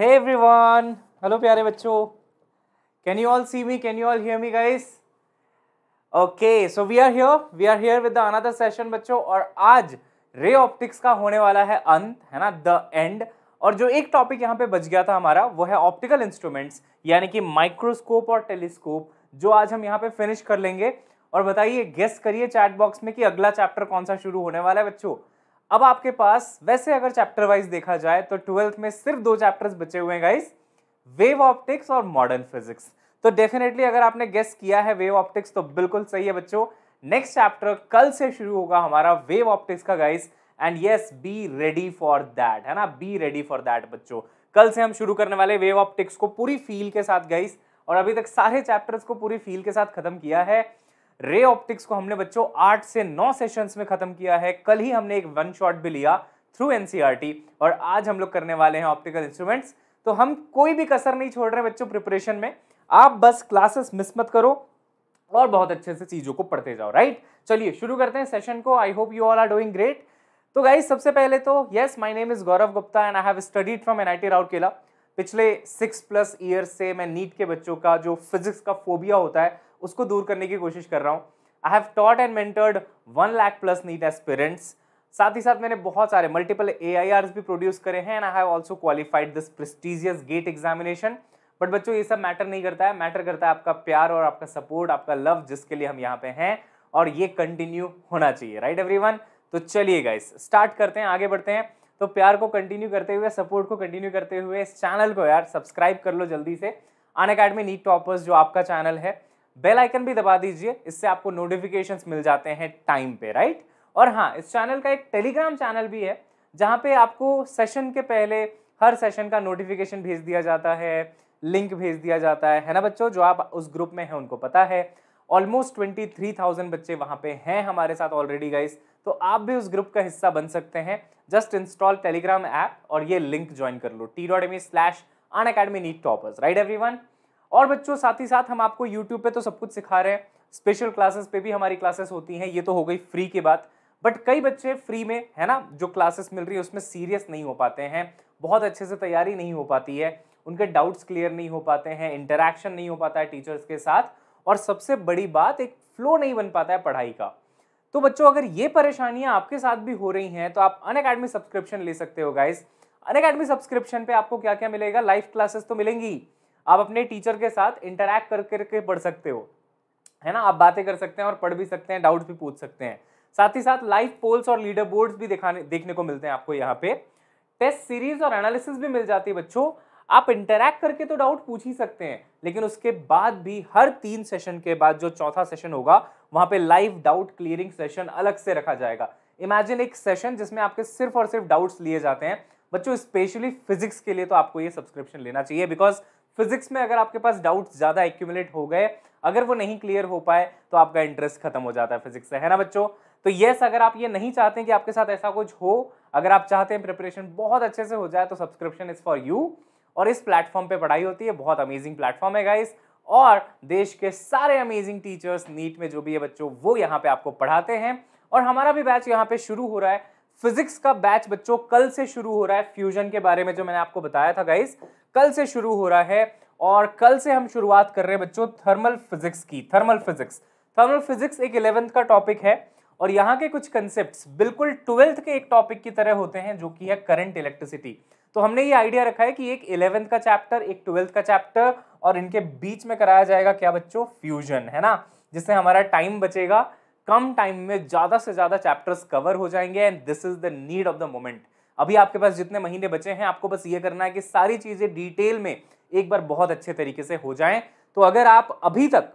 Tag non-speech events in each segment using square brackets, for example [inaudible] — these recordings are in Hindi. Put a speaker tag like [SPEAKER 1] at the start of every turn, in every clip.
[SPEAKER 1] हे एवरीवन हेलो प्यारे बच्चों can you all see me can you all hear me guys okay so we are here we are here with the another session बच्चों और आज रे ऑप्टिक्स का होने वाला है अंत है ना द एंड और जो एक टॉपिक यहाँ पे बच गया था हमारा वो है ऑप्टिकल इंस्ट्रूमेंट्स यानी कि माइक्रोस्कोप और टेलीस्कोप जो आज हम यहाँ पे फिनिश कर लेंगे और बताइए गेस्ट करिए चैट बॉक्स में कि अगला चैप्टर कौन सा शुरू होने वाला है बच्चों अब आपके पास वैसे अगर चैप्टर वाइज देखा जाए तो ट्वेल्थ में सिर्फ दो चैप्टर्स बचे हुए हैं गाइस वेव ऑप्टिक्स और मॉडर्न फिजिक्स तो डेफिनेटली अगर आपने गेस किया है वेव ऑप्टिक्स तो बिल्कुल सही है बच्चों नेक्स्ट चैप्टर कल से शुरू होगा हमारा वेव ऑप्टिक्स का guys and yes be ready for that है ना बी रेडी फॉर दैट बच्चों कल से हम शुरू करने वाले वेव ऑप्टिक्स को पूरी फील के साथ गाइस और अभी तक सारे चैप्टर्स को पूरी फील के साथ खत्म किया है रे ऑप्टिक्स को हमने बच्चों आठ से नौ सेशंस में खत्म किया है कल ही हमने एक वन शॉट भी लिया थ्रू एनसीईआरटी e और आज हम लोग करने वाले हैं ऑप्टिकल इंस्ट्रूमेंट्स तो हम कोई भी कसर नहीं छोड़ रहे बच्चों प्रिपरेशन में आप बस क्लासेस मिस मत करो और बहुत अच्छे से चीज़ों को पढ़ते जाओ राइट चलिए शुरू करते हैं सेशन को I hope you all are doing great तो गाइज सबसे पहले तो yes my name is Gaurav Gupta and I have studied from N I Rourkela पिछले सिक्स प्लस ईयर से मैं नीट के बच्चों का जो फिजिक्स का फोबिया होता है उसको दूर करने की कोशिश कर रहा हूँ I have taught and mentored one lakh plus NEET aspirants साथ ही साथ मैंने बहुत सारे मल्टीपल ए भी प्रोड्यूस करे हैं and I have also qualified this prestigious GATE examination but बच्चों ये सब मैटर नहीं करता है मैटर करता है आपका प्यार और आपका सपोर्ट आपका लव जिसके लिए हम यहाँ पे हैं और ये कंटिन्यू होना चाहिए राइट एवरी तो चलिए गाइस स्टार्ट करते हैं आगे बढ़ते हैं तो प्यार को कंटिन्यू करते हुए सपोर्ट को कंटिन्यू करते हुए इस चैनल को यार सब्सक्राइब कर लो जल्दी से अन अकेडमी नीट टॉपर्स जो आपका चैनल है बेल आइकन भी दबा दीजिए इससे आपको नोटिफिकेशंस मिल जाते हैं टाइम पे राइट और हाँ इस चैनल का एक टेलीग्राम चैनल भी है जहाँ पे आपको सेशन के पहले हर सेशन का नोटिफिकेशन भेज दिया जाता है लिंक भेज दिया जाता है है ना बच्चों जो आप उस ग्रुप में हैं उनको पता है ऑलमोस्ट ट्वेंटी थ्री थाउजेंड बच्चे वहाँ पे हैं हमारे साथ ऑलरेडी गाइस तो आप भी उस ग्रुप का हिस्सा बन सकते हैं जस्ट इंस्टॉल टेलीग्राम ऐप और ये लिंक ज्वाइन कर लो T dot M E slash Unacademy NEET toppers right everyone और बच्चों साथ ही साथ हम आपको यूट्यूब पे तो सब कुछ सिखा रहे हैं स्पेशल क्लासेस पे भी हमारी क्लासेस होती हैं ये तो हो गई फ्री की बात बट कई बच्चे फ्री में है ना जो क्लासेस मिल रही है उसमें सीरियस नहीं हो पाते हैं बहुत अच्छे से तैयारी नहीं हो पाती है उनके डाउट्स क्लियर नहीं हो पाते हैं इंटरेक्शन नहीं हो पाता है टीचर्स के साथ और सबसे बड़ी बात एक फ्लो नहीं बन पाता है पढ़ाई का तो बच्चों अगर ये परेशानियां आपके साथ भी हो रही हैं तो आप अन सब्सक्रिप्शन ले सकते हो गाइस अन सब्सक्रिप्शन पे आपको क्या क्या मिलेगा लाइव क्लासेस तो मिलेंगी आप अपने टीचर के साथ इंटरेक्ट कर करके पढ़ सकते हो है ना आप बातें कर सकते हैं और पढ़ भी सकते हैं डाउट भी पूछ सकते हैं साथ ही साथ लाइव पोल्स और लीडर बोर्ड भी दिखाने देखने को मिलते हैं आपको यहाँ पे टेस्ट सीरीज और एनालिसिस भी मिल जाती है बच्चों आप इंटरेक्ट करके तो डाउट पूछ ही सकते हैं लेकिन उसके बाद भी हर तीन सेशन के बाद जो चौथा सेशन होगा वहां पे लाइव डाउट क्लियरिंग सेशन अलग से रखा जाएगा इमेजिन एक सेशन जिसमें आपके सिर्फ और सिर्फ डाउट्स लिए जाते हैं बच्चों स्पेशली फिजिक्स के लिए तो आपको ये सब्सक्रिप्शन लेना चाहिए बिकॉज फिजिक्स में अगर आपके पास डाउट ज़्यादा एक्यूमुलेट हो गए अगर वो नहीं क्लियर हो पाए तो आपका इंटरेस्ट खत्म हो जाता है फिजिक्स से है ना बच्चों तो यस अगर आप ये नहीं चाहते कि आपके साथ ऐसा कुछ हो अगर आप चाहते हैं प्रिपरेशन बहुत अच्छे से हो जाए तो सब्सक्रिप्शन इज़ फॉर यू और इस प्लेटफॉर्म पे पढ़ाई होती है बहुत अमेजिंग प्लेटफॉर्म है गाइस और देश के सारे अमेजिंग टीचर्स नीट में जो भी है बच्चों वो यहाँ पे आपको पढ़ाते हैं और हमारा भी बैच यहाँ पे शुरू हो रहा है फिजिक्स का बैच बच्चों कल से शुरू हो रहा है फ्यूजन के बारे में जो मैंने आपको बताया था गाइस कल से शुरू हो रहा है और कल से हम शुरुआत कर रहे हैं बच्चों थर्मल फिजिक्स की थर्मल फिजिक्स थर्मल फिजिक्स एक इलेवेंथ का टॉपिक है और यहाँ के कुछ कंसेप्ट बिल्कुल ट्वेल्थ के एक टॉपिक की तरह होते हैं जो कि है करंट इलेक्ट्रिसिटी तो हमने ये आइडिया रखा है कि एक इलेवेंथ का चैप्टर एक ट्वेल्थ का चैप्टर और इनके बीच में कराया जाएगा क्या बच्चों फ्यूजन है ना जिससे हमारा टाइम बचेगा कम टाइम में ज़्यादा से ज़्यादा चैप्टर्स कवर हो जाएंगे and this is the need of the moment अभी आपके पास जितने महीने बचे हैं आपको बस ये करना है कि सारी चीज़ें डिटेल में एक बार बहुत अच्छे तरीके से हो जाएं तो अगर आप अभी तक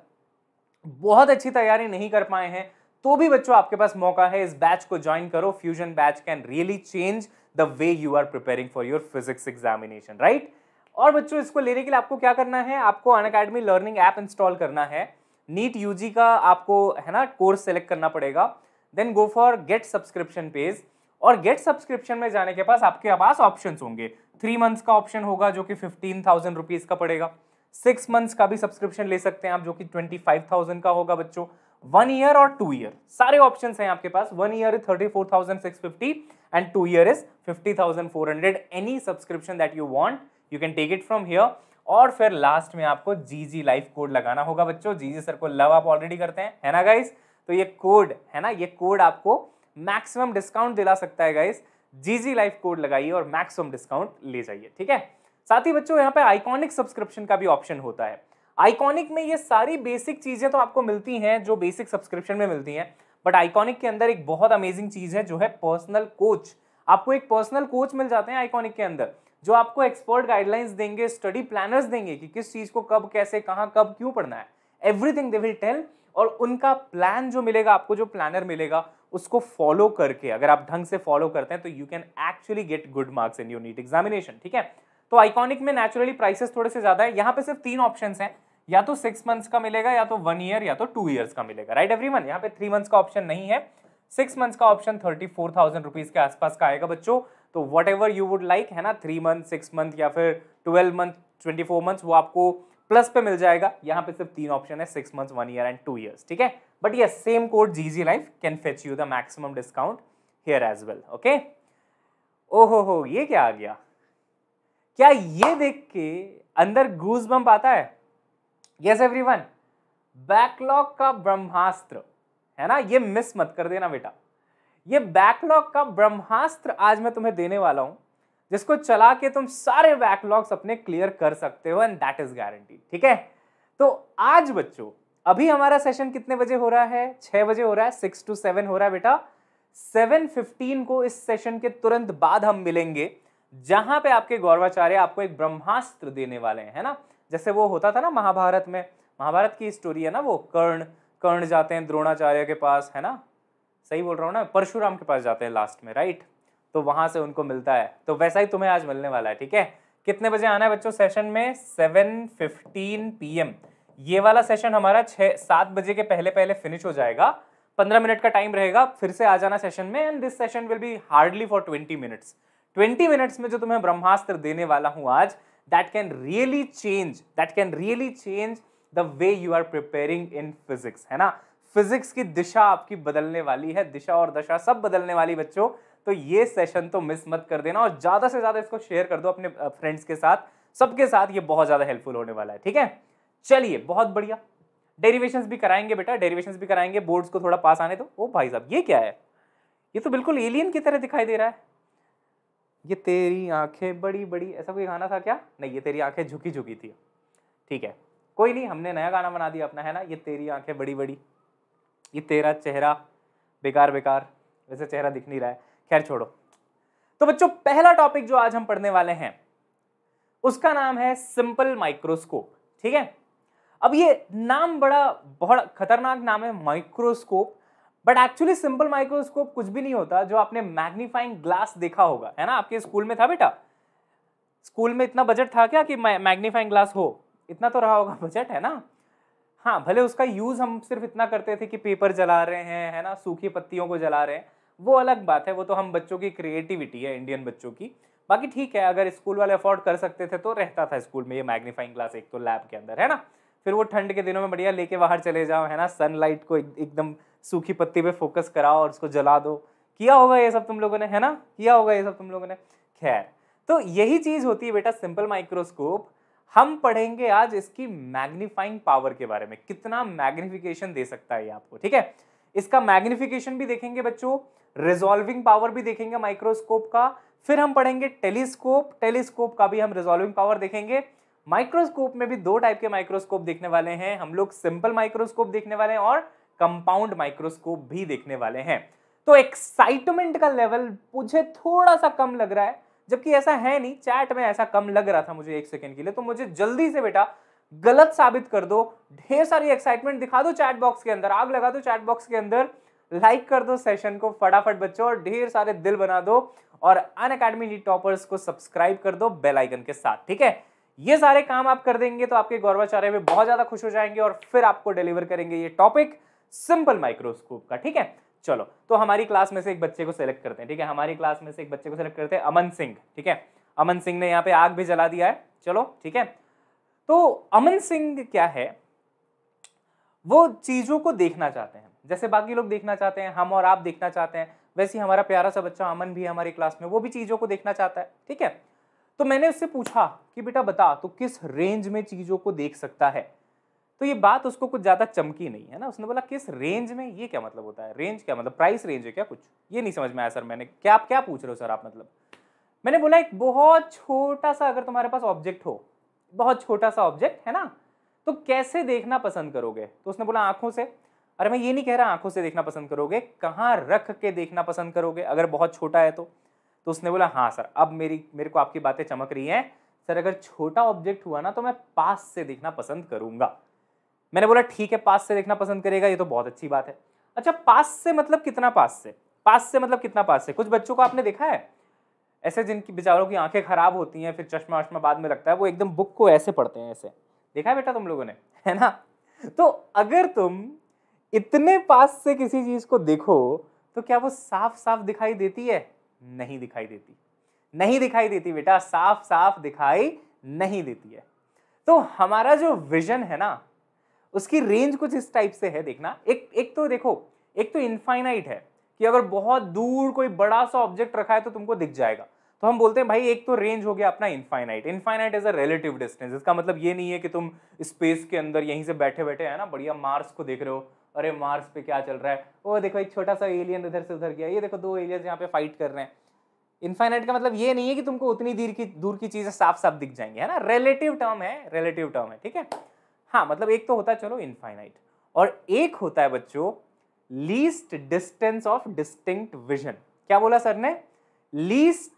[SPEAKER 1] बहुत अच्छी तैयारी नहीं कर पाए हैं तो भी बच्चों आपके पास मौका है इस बैच को ज्वाइन करो fusion batch can really change the way you are preparing for your physics examination right और बच्चों इसको लेने के लिए आपको क्या करना है आपको Unacademy learning app install करना है नीट यूजी का आपको है ना कोर्स सेलेक्ट करना पड़ेगा then go for get subscription page और गेट सब्सक्रिप्शन में जाने के पास आपके पास ऑप्शन होंगे थ्री मंथ्स का ऑप्शन होगा जो कि फिफ्टीन थाउजेंड रुपीज़ का पड़ेगा सिक्स मंथ्स का भी सब्सक्रिप्शन ले सकते हैं आप जो कि ट्वेंटी फाइव थाउजेंड का होगा बच्चों वन ईयर और टू ईयर सारे ऑप्शन हैं आपके पास one year is thirty four thousand six fifty and two year is fifty thousand four hundred any subscription that you want you can take it from here और फिर लास्ट में आपको जी जी लाइफ कोड लगाना होगा बच्चों जी जी सर को लव आप ऑलरेडी करते हैं है ना गाइज तो ये कोड है ना ये कोड आपको मैक्सिमम डिस्काउंट दिला सकता है guys G G life code लगाइए और मैक्सिमम डिस्काउंट ले जाइए ठीक है साथ ही बच्चों यहाँ पे आइकॉनिक सब्सक्रिप्शन का भी ऑप्शन होता है आइकॉनिक में ये सारी बेसिक चीज़ें तो आपको मिलती हैं जो बेसिक सब्सक्रिप्शन में मिलती हैं बट आइकॉनिक के अंदर एक बहुत अमेजिंग चीज़ है जो है पर्सनल कोच आपको एक पर्सनल कोच मिल जाते हैं आइकॉनिक के अंदर जो आपको एक्सपर्ट गाइडलाइंस देंगे स्टडी प्लानर्स देंगे कि किस चीज़ को कब कैसे कहाँ कब क्यों पढ़ना है एवरीथिंग दे विल टेल और उनका प्लान जो मिलेगा आपको जो प्लानर मिलेगा उसको फॉलो करके अगर आप ढंग से फॉलो करते हैं तो you can actually get good marks in unit NEET examination ठीक है तो आइकॉनिक में नेचुरली प्राइसेस थोड़े से ज़्यादा है यहाँ पे सिर्फ तीन ऑप्शन हैं या तो सिक्स मंथ्स का मिलेगा या तो वन ईयर या तो टू ईयर्स का मिलेगा राइट एवरी वन यहाँ पे थ्री मंथ्स का ऑप्शन नहीं है सिक्स मंथ्स का option thirty four thousand rupees के आसपास का आएगा बच्चों तो whatever you would like है ना थ्री मंथ सिक्स मंथ या फिर twelve month twenty four months वो आपको प्लस पे मिल जाएगा यहाँ पे सिर्फ तीन ऑप्शन है six month one year and two years ठीक है बट ये same code G G life can fetch you the maximum discount here as well okay ओहो हो ये क्या आ गया क्या ये देख के अंदर गूज बम्प आता है यस एवरी वन बैकलॉग का ब्रह्मास्त्र है ना ये मिस मत कर देना बेटा ये बैकलॉग का ब्रह्मास्त्र आज मैं तुम्हें देने वाला हूं जिसको चला के तुम सारे बैकलॉग्स अपने क्लियर कर सकते हो एंड दैट इज गारंटी ठीक है तो आज बच्चों अभी हमारा सेशन कितने बजे हो रहा है छह बजे हो रहा है सिक्स टू सेवन हो रहा है बेटा सेवन फिफ्टीन को इस सेशन के तुरंत बाद हम मिलेंगे जहां पे आपके गौरवाचार्य आपको एक ब्रह्मास्त्र देने वाले हैं है ना जैसे वो होता था ना महाभारत में महाभारत की स्टोरी है ना वो कर्ण कर्ण जाते हैं द्रोणाचार्य के पास है ना सही बोल रहा हूँ ना परशुराम के पास जाते हैं लास्ट में राइट तो वहां से उनको मिलता है तो वैसा ही तुम्हें आज मिलने वाला है ठीक है कितने बजे आना है बच्चों सेशन में सेवन फिफ्टीन पी एम ये वाला सेशन हमारा छः सात बजे के पहले पहले फिनिश हो जाएगा पंद्रह मिनट का टाइम रहेगा फिर से आ जाना सेशन में and this session will be hardly for twenty minutes twenty minutes में जो तुम्हें ब्रह्मास्त्र देने वाला हूँ आज that can really change that can really change the way you are preparing in physics है ना फिजिक्स की दिशा आपकी बदलने वाली है दिशा और दशा सब बदलने वाली बच्चों तो ये सेशन तो मिस मत कर देना और ज़्यादा से ज़्यादा इसको शेयर कर दो अपने फ्रेंड्स के साथ सबके साथ ये बहुत ज़्यादा हेल्पफुल होने वाला है ठीक है चलिए बहुत बढ़िया डेरिवेशंस भी कराएंगे बेटा डेरिवेशंस भी कराएंगे बोर्ड्स को थोड़ा पास आने दो ओ भाई साहब ये क्या है ये तो बिल्कुल एलियन की तरह दिखाई दे रहा है ये तेरी आंखें बड़ी बड़ी ऐसा कोई गाना था क्या नहीं ये तेरी आंखें झुकी झुकी थी ठीक है कोई नहीं हमने नया गाना बना दिया अपना है ना ये तेरी आंखें बड़ी बड़ी ये तेरा चेहरा बेकार बेकार वैसे चेहरा दिख नहीं रहा है खैर छोड़ो तो बच्चों पहला टॉपिक जो आज हम पढ़ने वाले हैं उसका नाम है सिंपल माइक्रोस्कोप ठीक है अब ये नाम बड़ा बहुत खतरनाक नाम है microscope but actually simple microscope कुछ भी नहीं होता जो आपने मैग्नीफाइंग ग्लास देखा होगा है ना आपके स्कूल में था बेटा स्कूल में इतना बजट था क्या कि मैग्नीफाइंग ग्लास हो इतना तो रहा होगा बजट है ना हाँ भले उसका यूज़ हम सिर्फ इतना करते थे कि पेपर जला रहे हैं है ना सूखी पत्तियों को जला रहे हैं वो अलग बात है वो तो हम बच्चों की क्रिएटिविटी है इंडियन बच्चों की बाकी ठीक है अगर स्कूल वाले अफोर्ड कर सकते थे तो रहता था स्कूल में ये मैग्नीफाइंग ग्लास एक तो लैब के अंदर है ना फिर वो ठंड के दिनों में बढ़िया लेके बाहर चले जाओ है ना सनलाइट को एकदम सूखी पत्ती पे फोकस कराओ और उसको जला दो किया होगा ये सब तुम लोगों ने है ना किया होगा ये सब तुम लोगों ने खैर तो यही चीज़ होती है बेटा सिंपल माइक्रोस्कोप हम पढ़ेंगे आज इसकी मैग्नीफाइंग पावर के बारे में कितना मैग्निफिकेशन दे सकता है ये आपको ठीक है इसका मैग्निफिकेशन भी देखेंगे बच्चों रिजॉल्विंग पावर भी देखेंगे माइक्रोस्कोप का फिर हम पढ़ेंगे टेलीस्कोप टेलीस्कोप का भी हम रिजॉल्विंग पावर देखेंगे माइक्रोस्कोप में भी दो टाइप के माइक्रोस्कोप देखने वाले हैं हम लोग सिंपल माइक्रोस्कोप देखने वाले हैं और कंपाउंड माइक्रोस्कोप भी देखने वाले हैं तो एक्साइटमेंट का लेवल मुझे थोड़ा सा कम लग रहा है जबकि ऐसा है नहीं चैट में ऐसा कम लग रहा था मुझे एक सेकेंड के लिए तो मुझे जल्दी से बेटा गलत साबित कर दो ढेर सारी एक्साइटमेंट दिखा दो चैट बॉक्स के अंदर आग लगा दो चैट बॉक्स के अंदर लाइक कर दो सेशन को फटाफट बच्चों और ढेर सारे दिल बना दो और अन अकेडमी नीट टॉपर्स को सब्सक्राइब कर दो बेल आइकन के साथ ठीक है ये सारे काम आप कर देंगे तो आपके गौरवाचार्य में बहुत ज्यादा खुश हो जाएंगे और फिर आपको डिलीवर करेंगे ये टॉपिक सिंपल माइक्रोस्कोप का ठीक है चलो तो हमारी क्लास में से एक बच्चे को सेलेक्ट करते हैं ठीक है हमारी क्लास में से एक बच्चे को सेलेक्ट करते हैं अमन सिंह ठीक है अमन सिंह ने यहाँ पे आग भी जला दिया है चलो ठीक है तो अमन सिंह क्या है वो चीज़ों को देखना चाहते हैं जैसे बाकी लोग देखना चाहते हैं हम और आप देखना चाहते हैं वैसे हमारा प्यारा सा बच्चा अमन भी हमारी क्लास में वो भी चीज़ों को देखना चाहता है ठीक है तो मैंने उससे पूछा कि बेटा बता तो किस रेंज में चीज़ों को देख सकता है तो ये बात उसको कुछ ज़्यादा चमकी नहीं है ना उसने बोला किस रेंज में ये क्या मतलब होता है रेंज क्या मतलब प्राइस रेंज है क्या कुछ ये नहीं समझ में आया सर मैंने क्या आप क्या पूछ रहे हो सर आप मतलब मैंने बोला एक बहुत छोटा सा अगर तुम्हारे पास ऑब्जेक्ट हो बहुत छोटा सा ऑब्जेक्ट है ना तो कैसे देखना पसंद करोगे तो उसने बोला आंखों से अरे मैं ये नहीं कह रहा आंखों से देखना पसंद करोगे कहाँ रख के देखना पसंद करोगे अगर बहुत छोटा है तो तो उसने बोला हाँ सर अब मेरी मेरे को आपकी बातें चमक रही हैं सर अगर छोटा ऑब्जेक्ट हुआ ना तो मैं पास से देखना पसंद करूंगा मैंने बोला ठीक है पास से देखना पसंद करेगा ये तो बहुत अच्छी बात है अच्छा पास से मतलब कितना पास से पास से मतलब कितना पास से कुछ बच्चों को आपने देखा है ऐसे जिनकी बेचारों की आंखें खराब होती हैं फिर चश्मा वश्मा बाद में लगता है वो एकदम बुक को ऐसे पढ़ते हैं ऐसे देखा है बेटा तुम लोगों ने [laughs] है ना तो अगर तुम इतने पास से किसी चीज़ को देखो तो क्या वो साफ साफ दिखाई देती है नहीं दिखाई देती नहीं दिखाई देती बेटा साफ साफ दिखाई नहीं देती है तो हमारा जो विजन है ना उसकी रेंज कुछ इस टाइप से है देखना एक एक तो देखो एक तो इनफाइनाइट है कि अगर बहुत दूर कोई बड़ा सा ऑब्जेक्ट रखा है तो तुमको दिख जाएगा तो हम बोलते हैं भाई एक तो रेंज हो गया अपना infinite infinite is a relative distance इसका मतलब ये नहीं है कि तुम स्पेस के अंदर यहीं से बैठे बैठे है ना बढ़िया मार्स को देख रहे हो अरे मार्स पे क्या चल रहा है वो देखो एक छोटा सा एलियन इधर से उधर गया ये देखो दो एलियंस यहाँ पे फाइट कर रहे हैं इनफाइनाइट का मतलब ये नहीं है कि तुमको उतनी देर की दूर की चीज़ें साफ साफ दिख जाएंगी है ना रिलेटिव टर्म है रिलेटिव टर्म है ठीक है हाँ मतलब एक तो होता है चलो इनफाइनाइट और एक होता है बच्चों least distance of distinct vision क्या बोला सर ने least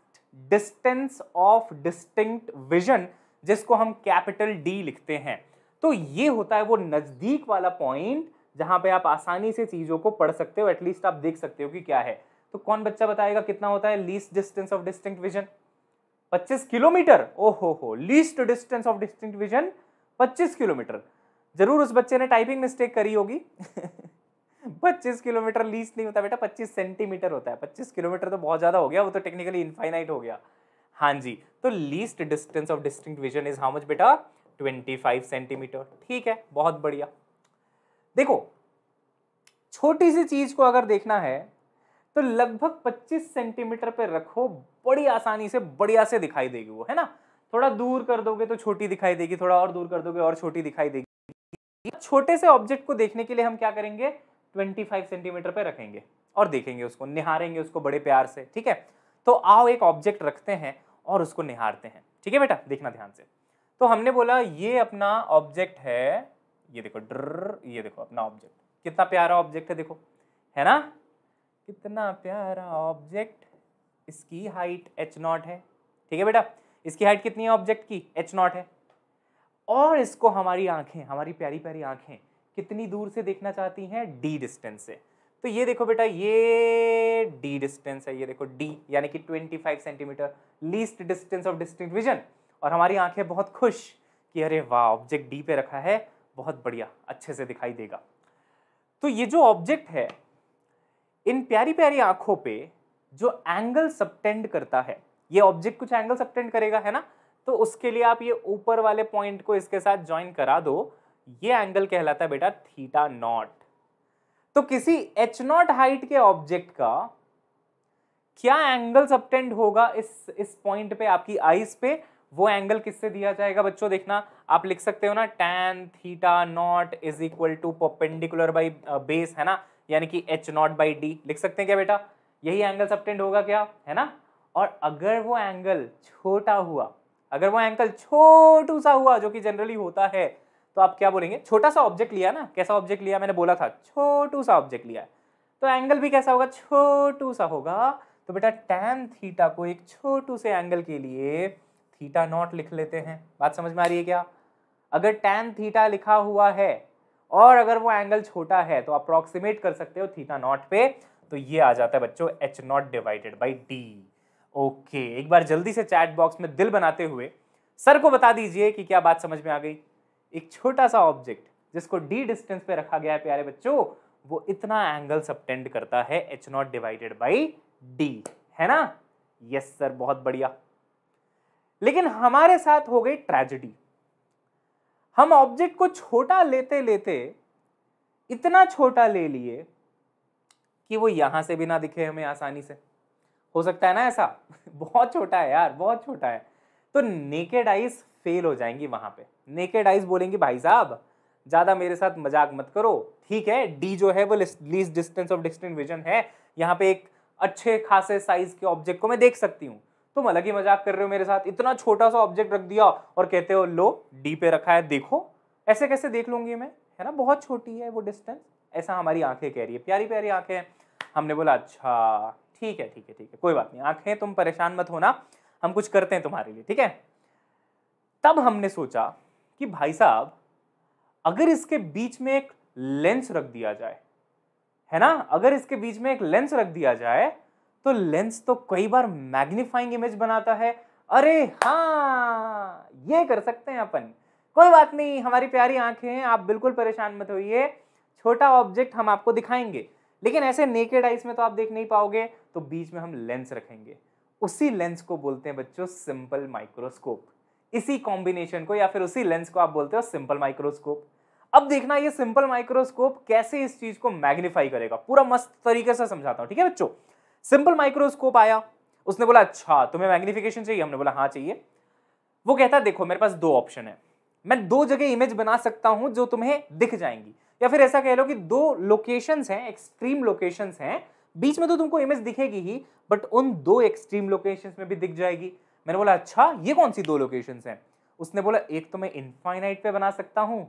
[SPEAKER 1] distance of distinct vision जिसको हम कैपिटल डी लिखते हैं तो ये होता है वो नज़दीक वाला पॉइंट जहाँ पे आप आसानी से चीज़ों को पढ़ सकते हो एटलीस्ट आप देख सकते हो कि क्या है तो कौन बच्चा बताएगा कितना होता है least distance of distinct vision 25 kilometre ओहो हो हो least distance of distinct vision 25 kilometre जरूर उस बच्चे ने टाइपिंग मिस्टेक करी होगी [laughs] पच्चीस किलोमीटर लीज नहीं होता बेटा पच्चीस सेंटीमीटर होता है पच्चीस किलोमीटर तो बहुत ज़्यादा हो गया वो तो टेक्निकली इनफाइनाइट हो गया हाँ जी तो least distance of distinct vision is how much बेटा ट्वेंटी फाइव सेंटीमीटर ठीक है बहुत बढ़िया देखो छोटी सी चीज को अगर देखना है तो लगभग पच्चीस सेंटीमीटर पे रखो बड़ी आसानी से बढ़िया से दिखाई देगी वो है ना थोड़ा दूर कर दोगे तो छोटी दिखाई देगी थोड़ा और दूर कर दोगे और छोटी दिखाई देगी छोटे से ऑब्जेक्ट को देखने के लिए हम क्या करेंगे ट्वेंटी फाइव सेंटीमीटर पर रखेंगे और देखेंगे उसको निहारेंगे उसको बड़े प्यार से ठीक है तो आओ एक ऑब्जेक्ट रखते हैं और उसको निहारते हैं ठीक है बेटा देखना ध्यान से तो हमने बोला ये अपना ऑब्जेक्ट है ये देखो ड्र ये देखो अपना ऑब्जेक्ट कितना प्यारा ऑब्जेक्ट है देखो है ना कितना प्यारा ऑब्जेक्ट इसकी हाइट एच नॉट है ठीक है बेटा इसकी हाइट कितनी है ऑब्जेक्ट की एच नॉट है और इसको हमारी आंखें हमारी प्यारी प्यारी आंखें कितनी दूर से देखना चाहती हैं डी डिस्टेंस से तो ये देखो बेटा ये डी डिस्टेंस है ये देखो डी यानी कि 25 centimetre least distance of distinct vision और हमारी आंखें बहुत खुश कि अरे वाह ऑब्जेक्ट डी पे रखा है बहुत बढ़िया अच्छे से दिखाई देगा तो ये जो ऑब्जेक्ट है इन प्यारी प्यारी आंखों पे जो एंगल सबटेंड करता है ये ऑब्जेक्ट कुछ एंगल सबटेंड करेगा है ना तो उसके लिए आप ये ऊपर वाले पॉइंट को इसके साथ ज्वाइन करा दो ये एंगल कहलाता है बेटा थीटा नॉट तो किसी एच नॉट हाइट के ऑब्जेक्ट का क्या एंगल सबटेंड होगा इस इस पॉइंट पे आपकी आईज पे वो एंगल किससे दिया जाएगा बच्चों देखना आप लिख सकते हो ना tan theta naught is equal to perpendicular by base है ना यानी कि एच नॉट बाई डी लिख सकते हैं क्या बेटा यही एंगल सबटेंड होगा क्या है ना और अगर वो एंगल छोटा हुआ अगर वो एंगल छोटू सा हुआ जो कि जनरली होता है तो आप क्या बोलेंगे छोटा सा ऑब्जेक्ट लिया ना कैसा ऑब्जेक्ट लिया मैंने बोला था छोटू सा ऑब्जेक्ट लिया तो एंगल भी कैसा होगा छोटू सा होगा तो बेटा टैन थीटा को एक छोटू से एंगल के लिए थीटा नॉट लिख लेते हैं बात समझ में आ रही है क्या अगर टैन थीटा लिखा हुआ है और अगर वो एंगल छोटा है तो अप्रोक्सीमेट कर सकते हो थीटा नॉट पे तो ये आ जाता है बच्चों H naught divided by D okay एक बार जल्दी से चैट बॉक्स में दिल बनाते हुए सर को बता दीजिए कि क्या बात समझ में आ गई एक छोटा सा ऑब्जेक्ट जिसको डी डिस्टेंस पे रखा गया है प्यारे बच्चों वो इतना एंगल सबटेंड करता है H naught divided by D है ना यस सर बहुत बढ़िया लेकिन हमारे साथ हो गई ट्रेजिडी हम ऑब्जेक्ट को छोटा लेते लेते इतना छोटा ले लिए कि वो यहां से भी ना दिखे हमें आसानी से हो सकता है ना ऐसा [laughs] बहुत छोटा है यार बहुत छोटा है तो नेकेड आइस फेल हो जाएंगी वहां पे नेकेड आइज बोलेंगी भाई साहब ज्यादा मेरे साथ मजाक मत करो ठीक है डी जो है वो least distance of distant vision है यहाँ पे एक अच्छे खासे साइज के ऑब्जेक्ट को मैं देख सकती हूँ तुम अलग ही मजाक कर रहे हो मेरे साथ इतना छोटा सा ऑब्जेक्ट रख दिया और कहते हो लो डी पे रखा है देखो ऐसे कैसे देख लूंगी मैं है ना बहुत छोटी है वो डिस्टेंस ऐसा हमारी आंखें कह रही है प्यारी प्यारी आंखें हमने बोला अच्छा ठीक है ठीक है ठीक है कोई बात नहीं आंखें तुम परेशान मत होना हम कुछ करते हैं तुम्हारे लिए ठीक है तब हमने सोचा कि भाई साहब अगर इसके बीच में एक लेंस रख दिया जाए है ना अगर इसके बीच में एक लेंस रख दिया जाए तो लेंस तो कई बार मैग्निफाइंग इमेज बनाता है अरे हाँ ये कर सकते हैं अपन कोई बात नहीं हमारी प्यारी आंखें हैं आप बिल्कुल परेशान मत होइए छोटा ऑब्जेक्ट हम आपको दिखाएंगे लेकिन ऐसे नेकेड आइस में तो आप देख नहीं पाओगे तो बीच में हम लेंस रखेंगे उसी लेंस को बोलते हैं बच्चों सिंपल माइक्रोस्कोप इसी कॉम्बिनेशन को या फिर उसी लेंस को आप बोलते हो सिंपल माइक्रोस्कोप अब देखना ये सिंपल माइक्रोस्कोप कैसे इस चीज को मैग्नीफाई करेगा पूरा मस्त तरीके से समझाता हूँ ठीक है बच्चों सिंपल माइक्रोस्कोप आया उसने बोला अच्छा तुम्हें मैग्निफिकेशन चाहिए हमने बोला हाँ चाहिए वो कहता है देखो मेरे पास दो ऑप्शन है मैं दो जगह इमेज बना सकता हूँ जो तुम्हें दिख जाएंगी या फिर ऐसा कह लो कि दो लोकेशंस हैं एक्सट्रीम लोकेशंस हैं बीच में तो तुमको इमेज दिखेगी ही बट उन दो एक्सट्रीम लोकेशंस में भी दिख जाएगी मैंने बोला अच्छा ये कौन सी दो लोकेशन हैं उसने बोला एक तो मैं इनफाइनाइट पे बना सकता हूँ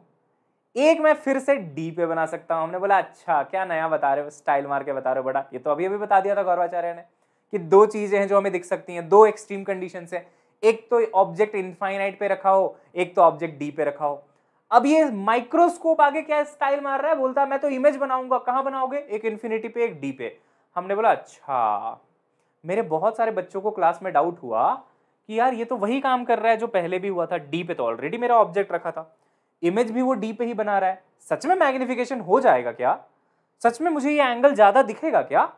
[SPEAKER 1] एक मैं फिर से डी पे बना सकता हूँ हमने बोला अच्छा क्या नया बता रहे हो स्टाइल मार के बता रहे हो बड़ा ये तो अभी अभी बता दिया था गौरवाचार्य ने कि दो चीज़ें हैं जो हमें दिख सकती हैं दो एक्सट्रीम कंडीशन है एक तो ऑब्जेक्ट इनफाइनाइट पे रखा हो एक तो ऑब्जेक्ट डी पे रखा हो अब ये माइक्रोस्कोप आगे क्या स्टाइल मार रहा है बोलता है मैं तो इमेज बनाऊंगा कहाँ बनाओगे एक इन्फिनिटी पे एक डी पे हमने बोला अच्छा मेरे बहुत सारे बच्चों को क्लास में डाउट हुआ कि यार ये तो वही काम कर रहा है जो पहले भी हुआ था डी पे तो ऑलरेडी मेरा ऑब्जेक्ट रखा था इमेज भी वो डी पे ही बना रहा है सच में मैग्निफिकेशन हो जाएगा क्या सच में मुझे ये एंगल ज़्यादा दिखेगा क्या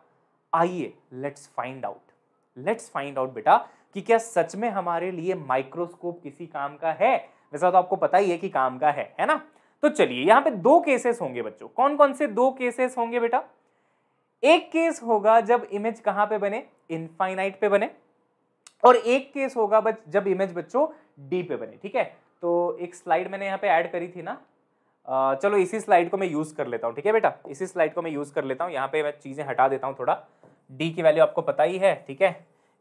[SPEAKER 1] आइए let's find out let's find out बेटा कि क्या सच में हमारे लिए माइक्रोस्कोप किसी काम का है वैसा तो आपको पता ही है कि काम का है है ना तो चलिए यहाँ पे दो केसेस होंगे बच्चों कौन कौन से दो केसेस होंगे बेटा एक केस होगा जब इमेज कहाँ पे बने इनफाइनाइट पे बने और एक केस होगा बच जब इमेज बच्चों डी पे बने ठीक है तो एक स्लाइड मैंने यहाँ पे ऐड करी थी ना चलो इसी स्लाइड को मैं यूज़ कर लेता हूँ ठीक है बेटा इसी स्लाइड को मैं यूज़ कर लेता हूँ यहाँ पे मैं चीज़ें हटा देता हूँ थोड़ा डी की वैल्यू आपको पता ही है ठीक है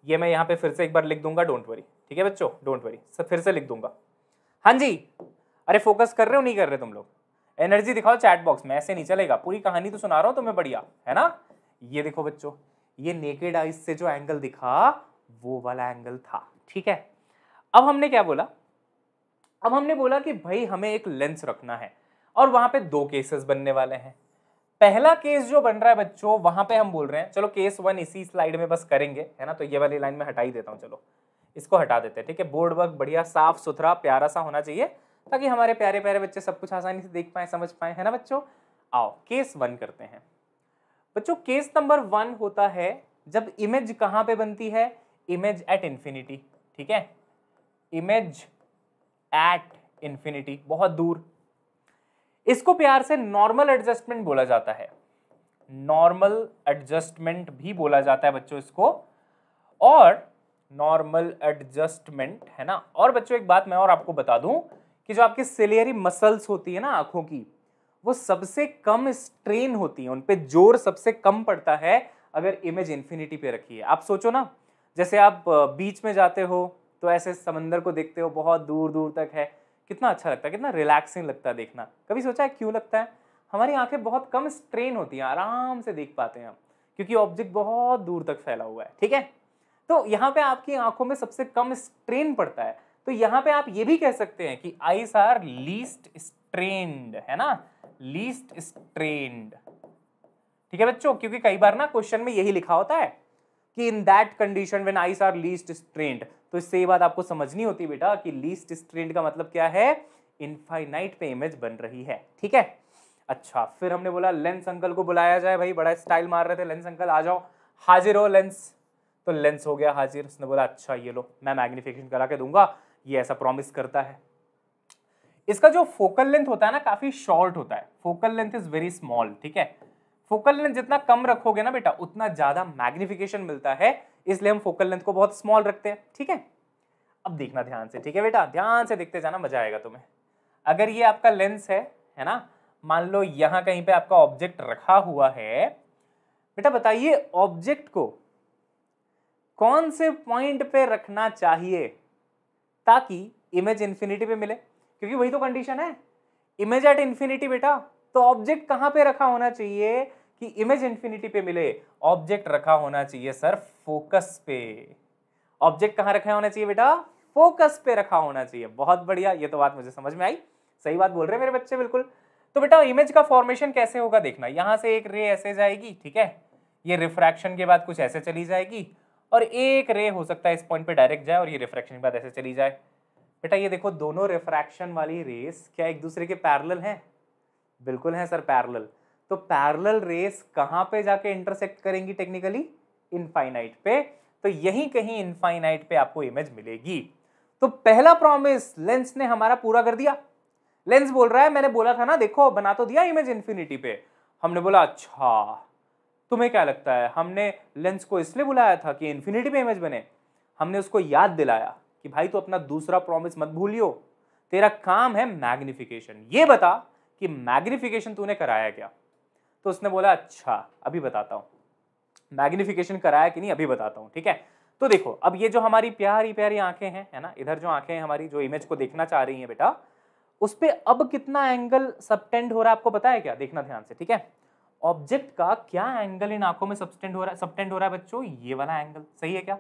[SPEAKER 1] ये मैं यहाँ पे फिर से एक बार लिख दूंगा डोंट वरी ठीक है बच्चों डोंट वरी सब फिर से लिख दूंगा हाँ जी अरे फोकस कर रहे हो नहीं कर रहे तुम लोग एनर्जी दिखाओ चैट बॉक्स में ऐसे नहीं चलेगा पूरी कहानी तो सुना रहा हूँ तुम्हें बढ़िया है ना ये देखो बच्चों ये नेकेड आइज से जो एंगल दिखा वो वाला एंगल था ठीक है अब हमने क्या बोला अब हमने बोला कि भाई हमें एक लेंस रखना है और वहां पे दो केसेस बनने वाले हैं पहला केस जो बन रहा है बच्चों वहां पे हम बोल रहे हैं चलो केस वन इसी स्लाइड में बस करेंगे है ना तो ये वाली लाइन में हटाई देता हूँ चलो इसको हटा देते हैं ठीक है बोर्ड वर्क बढ़िया साफ सुथरा प्यारा सा होना चाहिए ताकि हमारे प्यारे प्यारे बच्चे सब कुछ आसानी से देख पाए समझ पाए है ना बच्चों आओ केस वन करते हैं बच्चों केस नंबर वन होता है जब इमेज कहाँ पे बनती है इमेज एट इन्फिनिटी ठीक है इमेज एट इन्फिनिटी बहुत दूर इसको प्यार से नॉर्मल एडजस्टमेंट बोला जाता है नॉर्मल एडजस्टमेंट भी बोला जाता है बच्चों इसको और नॉर्मल एडजस्टमेंट है ना और बच्चों एक बात मैं और आपको बता दूं कि जो आपकी सिलियरी मसल्स होती है ना आंखों की वो सबसे कम स्ट्रेन होती है उन पर जोर सबसे कम पड़ता है अगर इमेज इन्फिनिटी पे रखी है आप सोचो ना जैसे आप बीच में जाते हो तो ऐसे समंदर को देखते हो बहुत दूर दूर तक है कितना अच्छा लगता है कितना रिलैक्सिंग लगता है देखना कभी सोचा है क्यों लगता है हमारी आंखें बहुत कम स्ट्रेन होती हैं आराम से देख पाते हैं हम क्योंकि ऑब्जेक्ट बहुत दूर तक फैला हुआ है ठीक है तो यहाँ पे आपकी आंखों में सबसे कम स्ट्रेन पड़ता है तो यहाँ पे आप ये भी कह सकते हैं कि आईस आर लीस्ट स्ट्रेन है ना लीस्ट स्ट्रेन ठीक है बच्चों क्योंकि कई बार ना क्वेश्चन में यही लिखा होता है कि in that condition when eyes are least strained तो इससे ये बात आपको समझनी होती बेटा कि लीस्ट स्ट्रेंड का मतलब क्या है इनफाइनाइट पे इमेज बन रही है ठीक है अच्छा फिर हमने बोला लेंस अंकल को बुलाया जाए भाई बड़ा स्टाइल मार रहे थे लेंस अंकल आ जाओ हाजिर हो लेंस तो लेंस हो गया हाजिर उसने बोला अच्छा ये लो मैं मैग्निफिकेशन करा के दूंगा ये ऐसा प्रॉमिस करता है इसका जो फोकल लेंथ होता है ना काफी शॉर्ट होता है focal length is very small ठीक है फोकल लेंथ जितना कम रखोगे ना बेटा उतना ज्यादा मैग्निफिकेशन मिलता है इसलिए हम फोकल लेंथ को बहुत स्मॉल रखते हैं ठीक है अब देखना ध्यान से ठीक है बेटा ध्यान से देखते जाना मजा आएगा तुम्हें अगर ये आपका लेंस है है ना मान लो यहाँ कहीं पे आपका ऑब्जेक्ट रखा हुआ है बेटा बताइए ऑब्जेक्ट को कौन से पॉइंट पे रखना चाहिए ताकि इमेज इन्फिनिटी पे मिले क्योंकि वही तो कंडीशन है इमेज एट इन्फिनिटी बेटा तो ऑब्जेक्ट कहाँ पे रखा होना चाहिए कि इमेज इन्फिनिटी पे मिले ऑब्जेक्ट रखा होना चाहिए सर फोकस पे ऑब्जेक्ट कहाँ रखा होना चाहिए बेटा फोकस पे रखा होना चाहिए बहुत बढ़िया ये तो बात मुझे समझ में आई सही बात बोल रहे मेरे बच्चे बिल्कुल तो बेटा इमेज का फॉर्मेशन कैसे होगा देखना यहाँ से एक रे ऐसे जाएगी ठीक है ये रिफ्रैक्शन के बाद कुछ ऐसे चली जाएगी और एक रे हो सकता है इस पॉइंट पे डायरेक्ट जाए और ये रिफ्रैक्शन के बाद ऐसे चली जाए बेटा ये देखो दोनों रिफ्रैक्शन वाली रेस क्या एक दूसरे के पैरल हैं बिल्कुल हैं सर पैरल तो पैरेलल रेस कहाँ पे जाके इंटरसेक्ट करेंगी टेक्निकली इनफाइनाइट पे तो यहीं कहीं इनफाइनाइट पे आपको इमेज मिलेगी तो पहला प्रॉमिस लेंस ने हमारा पूरा कर दिया लेंस बोल रहा है मैंने बोला था ना देखो बना तो दिया इमेज इन्फिनिटी पे हमने बोला अच्छा तुम्हें क्या लगता है हमने लेंस को इसलिए बुलाया था कि इन्फिनिटी पे इमेज बने हमने उसको याद दिलाया कि भाई तो अपना दूसरा प्रॉमिस मत भूलियो तेरा काम है मैग्निफिकेशन ये बता कि मैग्निफिकेशन तूने कराया क्या तो उसने बोला अच्छा अभी बताता हूँ मैग्निफिकेशन कराया कि नहीं अभी बताता हूँ ठीक है तो देखो अब ये जो हमारी प्यारी प्यारी आंखें हैं है ना इधर जो आंखें हैं हमारी जो इमेज को देखना चाह रही हैं बेटा उस पर अब कितना एंगल सबटेंड हो रहा है आपको पता है क्या देखना ध्यान से ठीक है ऑब्जेक्ट का क्या एंगल इन आंखों में सबटेंड हो रहा है सबटेंड हो रहा है बच्चों ये वाला एंगल सही है क्या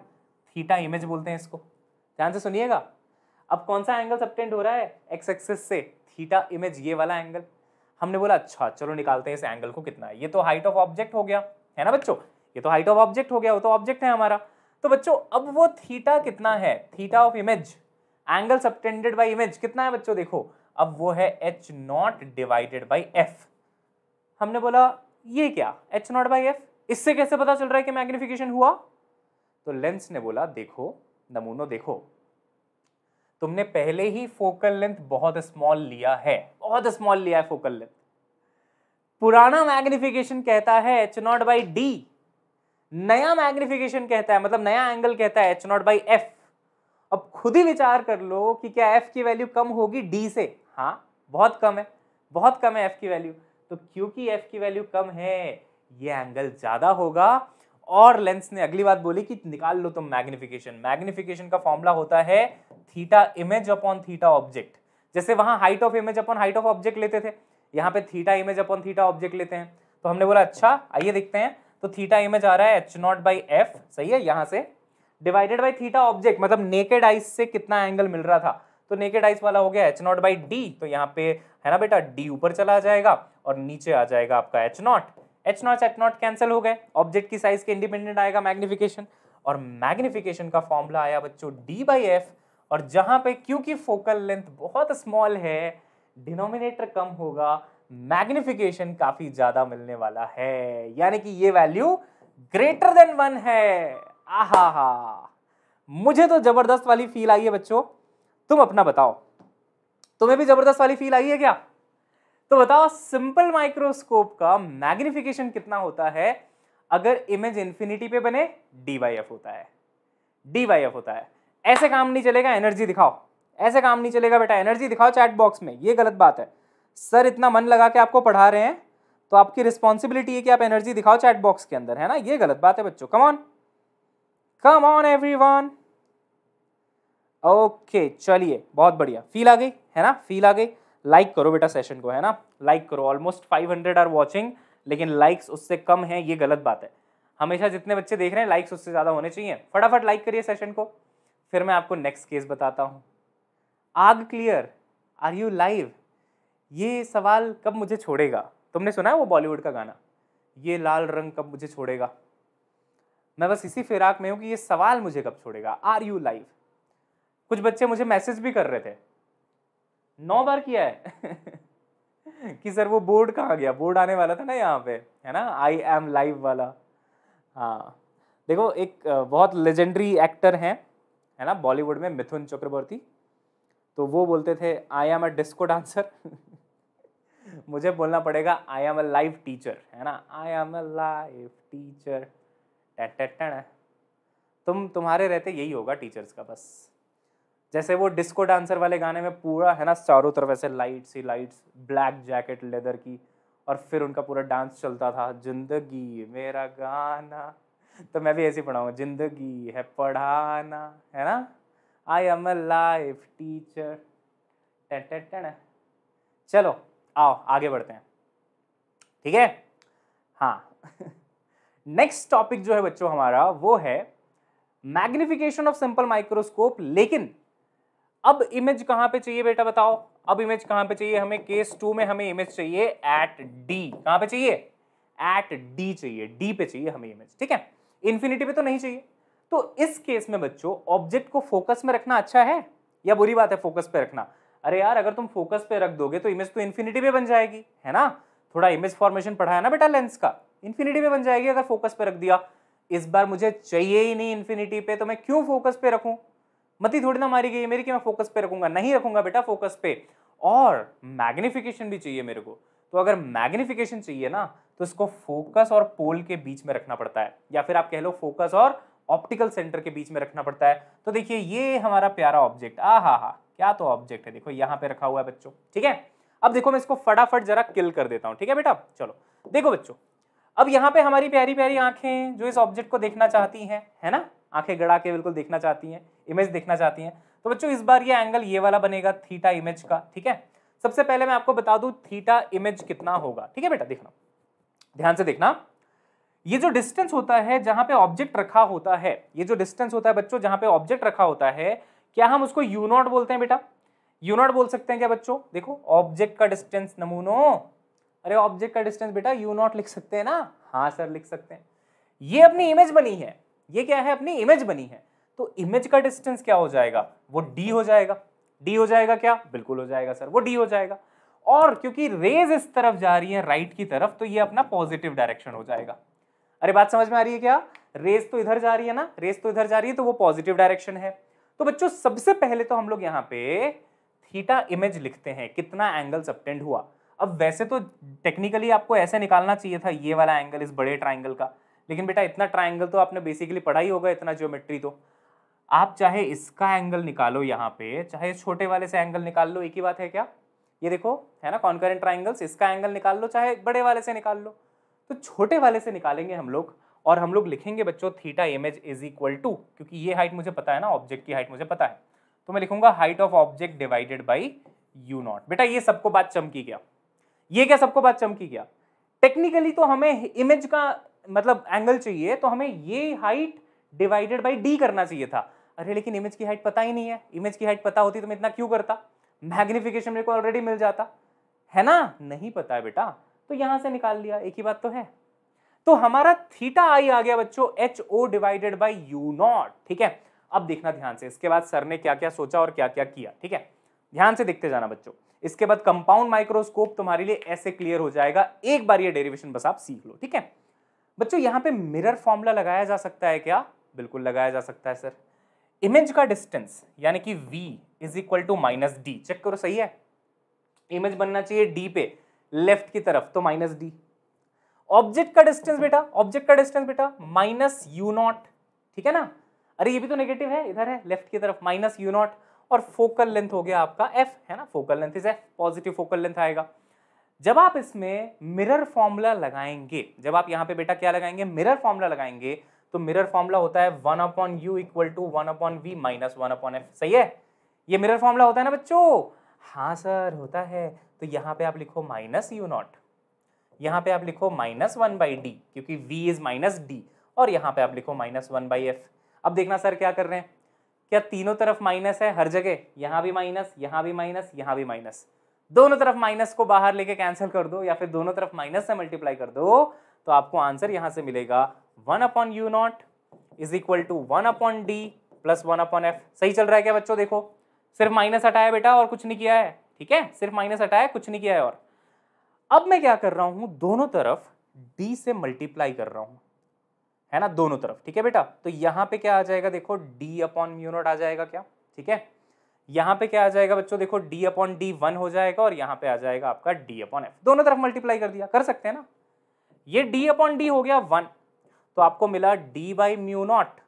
[SPEAKER 1] थीटा इमेज बोलते हैं इसको ध्यान से सुनिएगा अब कौन सा एंगल सबटेंड हो रहा है एक्स एक्सेस से थीटा इमेज ये वाला एंगल हमने बोला अच्छा चलो निकालते हैं इस एंगल को कितना है ये तो हाइट ऑफ ऑब्जेक्ट हो गया है ना बच्चों ये तो हाइट ऑफ ऑब्जेक्ट हो गया वो तो ऑब्जेक्ट है हमारा तो बच्चों अब वो थीटा कितना है theta of image angle subtended by image कितना है बच्चों देखो अब वो है H naught divided by F हमने बोला ये क्या एच नॉट बाई एफ इससे कैसे पता चल रहा है कि मैग्निफिकेशन हुआ तो लेंस ने बोला देखो नमूनो देखो तुमने पहले ही फोकल लेंथ बहुत स्मॉल लिया है बहुत स्मॉल लिया है फोकल लेंथ पुराना मैग्निफिकेशन कहता है एच नॉट बाई डी नया मैग्निफिकेशन कहता है मतलब नया एंगल कहता है एच नॉट बाई एफ अब खुद ही विचार कर लो कि क्या एफ की वैल्यू कम होगी डी से हाँ बहुत कम है बहुत कम है एफ की वैल्यू तो क्योंकि एफ की वैल्यू कम है ये एंगल ज़्यादा होगा और लेंस ने अगली बात बोली कि निकाल लो तुम मैग्निफिकेशन मैग्निफिकेशन का फॉर्मूला होता है theta image upon theta object जैसे वहां height of image upon height of object लेते थे यहाँ पे theta image upon theta object लेते हैं तो हमने बोला अच्छा आइए देखते हैं तो थीटा इमेज आ रहा है एच नॉट बाई एफ सही है यहाँ से डिवाइडेड बाई थीटा ऑब्जेक्ट मतलब नेकेड आइस से कितना एंगल मिल रहा था तो नेकेड आइस वाला हो गया एच नॉट बाई डी तो यहाँ पे है ना बेटा डी ऊपर चला जाएगा और नीचे आ जाएगा आपका H naught H naught H naught cancel हो गए ऑब्जेक्ट की साइज के इंडिपेंडेंट आएगा मैग्निफिकेशन और मैग्निफिकेशन का फॉर्मूला आया बच्चों डी बाई एफ और जहां पे क्योंकि फोकल लेंथ बहुत स्मॉल है डिनोमिनेटर कम होगा मैग्निफिकेशन काफ़ी ज़्यादा मिलने वाला है यानी कि ये वैल्यू ग्रेटर देन वन है आहा हा मुझे तो ज़बरदस्त वाली फील आई है बच्चों तुम अपना बताओ तुम्हें भी ज़बरदस्त वाली फील आई है क्या तो बताओ सिंपल माइक्रोस्कोप का मैग्निफिकेशन कितना होता है अगर इमेज इंफिनिटी पे बने डी वाई एफ होता है डी वाई एफ होता है ऐसे काम नहीं चलेगा एनर्जी दिखाओ ऐसे काम नहीं चलेगा बेटा एनर्जी दिखाओ चैट बॉक्स में ये गलत बात है सर इतना मन लगा के आपको पढ़ा रहे हैं तो आपकी रिस्पॉन्सिबिलिटी है कि आप एनर्जी दिखाओ चैट बॉक्स के अंदर है ना ये गलत बात है बच्चों come on come on every okay चलिए बहुत बढ़िया फील आ गई है ना फील आ गई लाइक करो बेटा सेशन को है ना लाइक करो almost five hundred are watching लेकिन लाइक्स उससे कम है ये गलत बात है हमेशा जितने बच्चे देख रहे हैं लाइक्स उससे ज़्यादा होने चाहिए फटाफट लाइक करिए सेशन को फिर मैं आपको नेक्स्ट केस बताता हूँ आग क्लियर आर यू लाइव ये सवाल कब मुझे छोड़ेगा तुमने सुना है वो बॉलीवुड का गाना ये लाल रंग कब मुझे छोड़ेगा मैं बस इसी फिराक में हूँ कि ये सवाल मुझे कब छोड़ेगा आर यू लाइव कुछ बच्चे मुझे मैसेज भी कर रहे थे नौ बार किया है [laughs] कि सर वो बोर्ड कहाँ गया बोर्ड आने वाला था ना यहाँ पे है ना आई एम लाइव वाला हाँ देखो एक बहुत लेजेंडरी एक्टर हैं है ना बॉलीवुड में मिथुन चक्रवर्ती तो वो बोलते थे I am a disco dancer मुझे बोलना पड़ेगा I am a live teacher है ना I am a live teacher तुम तुम्हारे रहते यही होगा टीचर्स का बस जैसे वो डिस्को डांसर वाले गाने में पूरा है ना चारों तरफ ऐसे लाइट्स ही लाइट्स ब्लैक जैकेट लेदर की और फिर उनका पूरा डांस चलता था जिंदगी मेरा गाना तो मैं भी ऐसे पढ़ाऊंगा जिंदगी है पढ़ाना है ना I am a life teacher चलो आओ आगे बढ़ते हैं ठीक है हाँ नेक्स्ट [laughs] टॉपिक जो है बच्चों हमारा वो है मैग्निफिकेशन ऑफ सिंपल माइक्रोस्कोप लेकिन अब इमेज कहाँ पे चाहिए बेटा बताओ अब इमेज कहाँ पे चाहिए हमें केस टू में हमें इमेज चाहिए एट डी कहाँ पे चाहिए एट डी चाहिए डी पे चाहिए हमें इमेज ठीक है इन्फिनिटी पे तो नहीं चाहिए तो इस केस में बच्चों ऑब्जेक्ट को फोकस में रखना अच्छा है या बुरी बात है फोकस पे रखना अरे यार अगर तुम फोकस पे रख दोगे तो इमेज तो इन्फिनिटी पे बन जाएगी है ना थोड़ा इमेज फॉर्मेशन पढ़ाया ना बेटा लेंस का इन्फिनिटी पे बन जाएगी अगर फोकस पे रख दिया इस बार मुझे चाहिए ही नहीं इन्फिनिटी पे तो मैं क्यों फोकस पे रखूं मती थोड़ी ना मारी गई मेरी कि मैं फोकस पे रखूंगा नहीं रखूंगा बेटा फोकस पे और मैग्निफिकेशन भी चाहिए मेरे को तो अगर मैग्निफिकेशन चाहिए ना तो इसको फोकस और पोल के बीच में रखना पड़ता है या फिर आप कह लो फोकस और ऑप्टिकल सेंटर के बीच में रखना पड़ता है तो देखिए ये हमारा प्यारा ऑब्जेक्ट आ हा हा क्या तो ऑब्जेक्ट है देखो यहाँ पे रखा हुआ है बच्चों ठीक है अब देखो मैं इसको फटाफट जरा किल कर देता हूँ ठीक है बेटा चलो देखो बच्चों अब यहाँ पे हमारी प्यारी प्यारी आंखें जो इस ऑब्जेक्ट को देखना चाहती हैं है ना आंखें गड़ा के बिल्कुल देखना चाहती हैं इमेज देखना चाहती हैं तो बच्चों इस बार ये एंगल ये वाला बनेगा थीटा इमेज का ठीक है सबसे पहले मैं आपको बता दू थीटा इमेज कितना होगा ठीक है बेटा देखना ध्यान से देखना ये जो डिस्टेंस होता है जहां पे ऑब्जेक्ट रखा होता है ये जो डिस्टेंस होता है बच्चों जहां पे ऑब्जेक्ट रखा होता है क्या हम उसको यू नॉट बोलते हैं बेटा यू नॉट बोल सकते हैं क्या बच्चों देखो ऑब्जेक्ट का डिस्टेंस नमूनो अरे ऑब्जेक्ट का डिस्टेंस बेटा यू नॉट लिख सकते हैं ना हाँ सर लिख सकते हैं ये अपनी इमेज बनी है ये क्या है अपनी इमेज बनी है तो इमेज का डिस्टेंस क्या हो जाएगा वो डी हो जाएगा डी हो जाएगा क्या बिल्कुल हो जाएगा सर वो डी हो जाएगा और क्योंकि रेज इस तरफ जा रही है राइट की तरफ तो ये अपना पॉजिटिव डायरेक्शन हो जाएगा अरे बात समझ में आ रही है क्या रेस तो इधर जा रही है ना रेस तो इधर जा रही है तो वो पॉजिटिव डायरेक्शन है तो बच्चों सबसे पहले तो हम लोग यहाँ पे थीटा इमेज लिखते हैं कितना एंगल सबटेंड हुआ अब वैसे तो टेक्निकली आपको ऐसे निकालना चाहिए था ये वाला एंगल इस बड़े ट्राइंगल का लेकिन बेटा इतना ट्राइंगल तो आपने बेसिकली पढ़ा ही होगा इतना ज्योमेट्री तो आप चाहे इसका एंगल निकालो यहाँ पे चाहे छोटे वाले से एंगल निकाल लो एक ही बात है क्या ये देखो है ना कॉन्करेंट ट्राइंगल्स इसका एंगल निकाल लो चाहे बड़े वाले से निकाल लो तो छोटे वाले से निकालेंगे हम लोग और हम लोग लिखेंगे बच्चों theta image is equal to क्योंकि ये हाइट मुझे पता है ना ऑब्जेक्ट की हाइट मुझे पता है तो मैं लिखूंगा height of object divided by U naught बेटा ये सबको बात चमकी गया ये क्या सबको बात चमकी गया टेक्निकली तो हमें इमेज का मतलब एंगल चाहिए तो हमें ये हाइट डिवाइडेड बाई डी करना चाहिए था अरे लेकिन इमेज की हाइट पता ही नहीं है इमेज की हाइट पता होती तो मैं इतना क्यों करता मैग्निफिकेशन मेरे को ऑलरेडी मिल जाता है ना नहीं पता है बेटा तो यहां से निकाल लिया एक ही बात तो है तो हमारा थीटा आई आ गया बच्चों H O divided by U naught ठीक है अब देखना ध्यान से इसके बाद सर ने क्या क्या सोचा और क्या क्या किया ठीक है ध्यान से देखते जाना बच्चों इसके बाद कंपाउंड माइक्रोस्कोप तुम्हारे लिए ऐसे क्लियर हो जाएगा एक बार ये डेरिवेशन बस आप सीख लो ठीक है बच्चों यहाँ पे मिरर फॉर्मूला लगाया जा सकता है क्या बिल्कुल लगाया जा सकता है सर इमेज का डिस्टेंस यानी कि V is equal to minus D check करो सही है इमेज बनना चाहिए डी पे लेफ्ट की तरफ तो माइनस डी ऑब्जेक्ट का डिस्टेंस बेटा ऑब्जेक्ट का डिस्टेंस बेटा माइनस यू नॉट ठीक है ना अरे ये भी तो नेगेटिव है इधर है लेफ्ट की तरफ माइनस यू नॉट और फोकल लेंथ हो गया आपका एफ है ना focal length is F positive focal length आएगा जब आप इसमें मिरर फॉर्मूला लगाएंगे जब आप यहां पे बेटा क्या लगाएंगे मिरर फॉर्मूला लगाएंगे तो मिरर फॉर्मूला होता है one upon U equal to one upon V minus one upon F सही है ये मिरर फॉर्मूला होता है ना बच्चों हाँ सर होता है तो यहाँ पे आप लिखो माइनस यू नॉट यहाँ पे आप लिखो माइनस वन बाई डी क्योंकि वी इज माइनस डी और यहाँ पे आप लिखो माइनस वन बाई एफ अब देखना सर क्या कर रहे हैं क्या तीनों तरफ माइनस है हर जगह यहाँ भी माइनस यहाँ भी माइनस यहाँ भी माइनस दोनों तरफ माइनस को बाहर लेके कैंसिल कर दो या फिर दोनों तरफ माइनस से मल्टीप्लाई कर दो तो आपको आंसर यहाँ से मिलेगा one upon U naught is equal to one upon D plus one upon F सही चल रहा है क्या बच्चों देखो सिर्फ माइनस हटाया बेटा और कुछ नहीं किया है ठीक है सिर्फ माइनस हटाया कुछ नहीं किया है और अब मैं क्या कर रहा हूं दोनों तरफ डी से मल्टीप्लाई कर रहा हूं है ना दोनों तरफ ठीक है बेटा तो यहां पे क्या आ जाएगा देखो डी अपॉन म्यू आ जाएगा क्या ठीक है यहां पे क्या आ जाएगा बच्चों देखो डी अपॉन डी वन हो जाएगा और यहां पे आ जाएगा आपका डी अपॉन एफ दोनों तरफ मल्टीप्लाई कर दिया कर सकते हैं ना ये डी अपॉन डी हो गया वन तो आपको मिला D by mu naught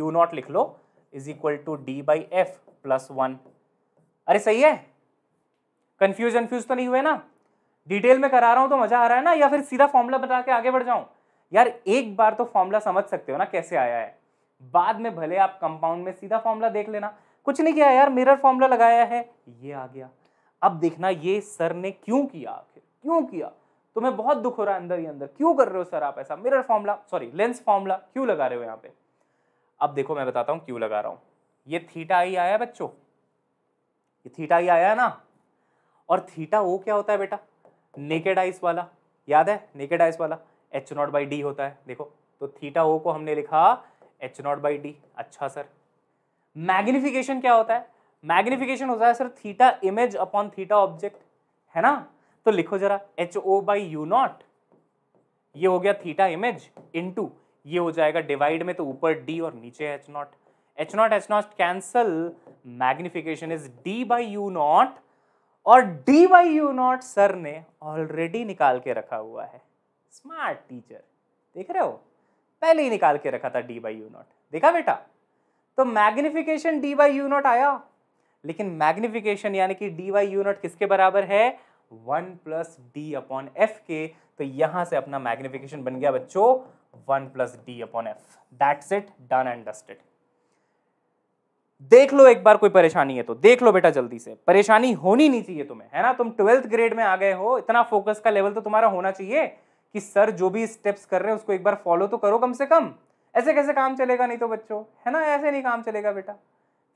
[SPEAKER 1] U naught लिख लो is equal to D by F plus one अरे सही है कंफ्यूज कन्फ्यूज तो नहीं हुए ना डिटेल में करा रहा हूं तो मजा आ रहा है ना या फिर सीधा फॉर्मूला बता के आगे बढ़ जाऊं यार एक बार तो फॉर्मूला समझ सकते हो ना कैसे आया है बाद में भले आप कंपाउंड में सीधा फॉर्मूला देख लेना कुछ नहीं किया यार मिरर फॉर्मूला लगाया है ये आ गया अब देखना ये सर ने क्यों किया आखिर क्यों किया तुम्हें बहुत दुख हो रहा है अंदर ही अंदर क्यों कर रहे हो सर आप ऐसा mirror formula sorry lens formula क्यों लगा रहे हो यहाँ पे अब देखो मैं बताता हूँ क्यों लगा रहा हूँ ये थीटा ही आया बच्चों ये थीटा ही आया ना और थीटा वो क्या होता है बेटा नेकेड आइस वाला याद है नेकेड आइस वाला एच नॉट बाई डी होता है देखो तो थीटा ओ को हमने लिखा एच नॉट बाई डी अच्छा सर मैग्निफिकेशन क्या होता है मैग्निफिकेशन होता है sir theta image upon theta object है ना तो लिखो जरा H O by U naught ये हो गया थीटा इमेज इनटू ये हो जाएगा डिवाइड में तो ऊपर डी और नीचे H naught H naught H naught cancel magnification is D by U naught और D by U naught sir ने ऑलरेडी निकाल के रखा हुआ है स्मार्ट टीचर देख रहे हो पहले ही निकाल के रखा था डी बाई यू नॉट देखा बेटा तो magnification D by U naught आया लेकिन मैग्निफिकेशन यानी कि डी वाई यू नॉट किसके बराबर है one plus D upon F के तो यहां से अपना मैग्निफिकेशन बन गया बच्चों one plus D upon F that's it done and dusted देख लो एक बार कोई परेशानी है तो देख लो बेटा जल्दी से परेशानी होनी नहीं चाहिए तुम्हें है ना तुम ट्वेल्थ ग्रेड में आ गए हो इतना फोकस का लेवल तो तुम्हारा होना चाहिए कि सर जो भी स्टेप्स कर रहे हैं उसको एक बार फॉलो तो करो कम से कम ऐसे कैसे काम चलेगा नहीं तो बच्चों है ना ऐसे नहीं काम चलेगा बेटा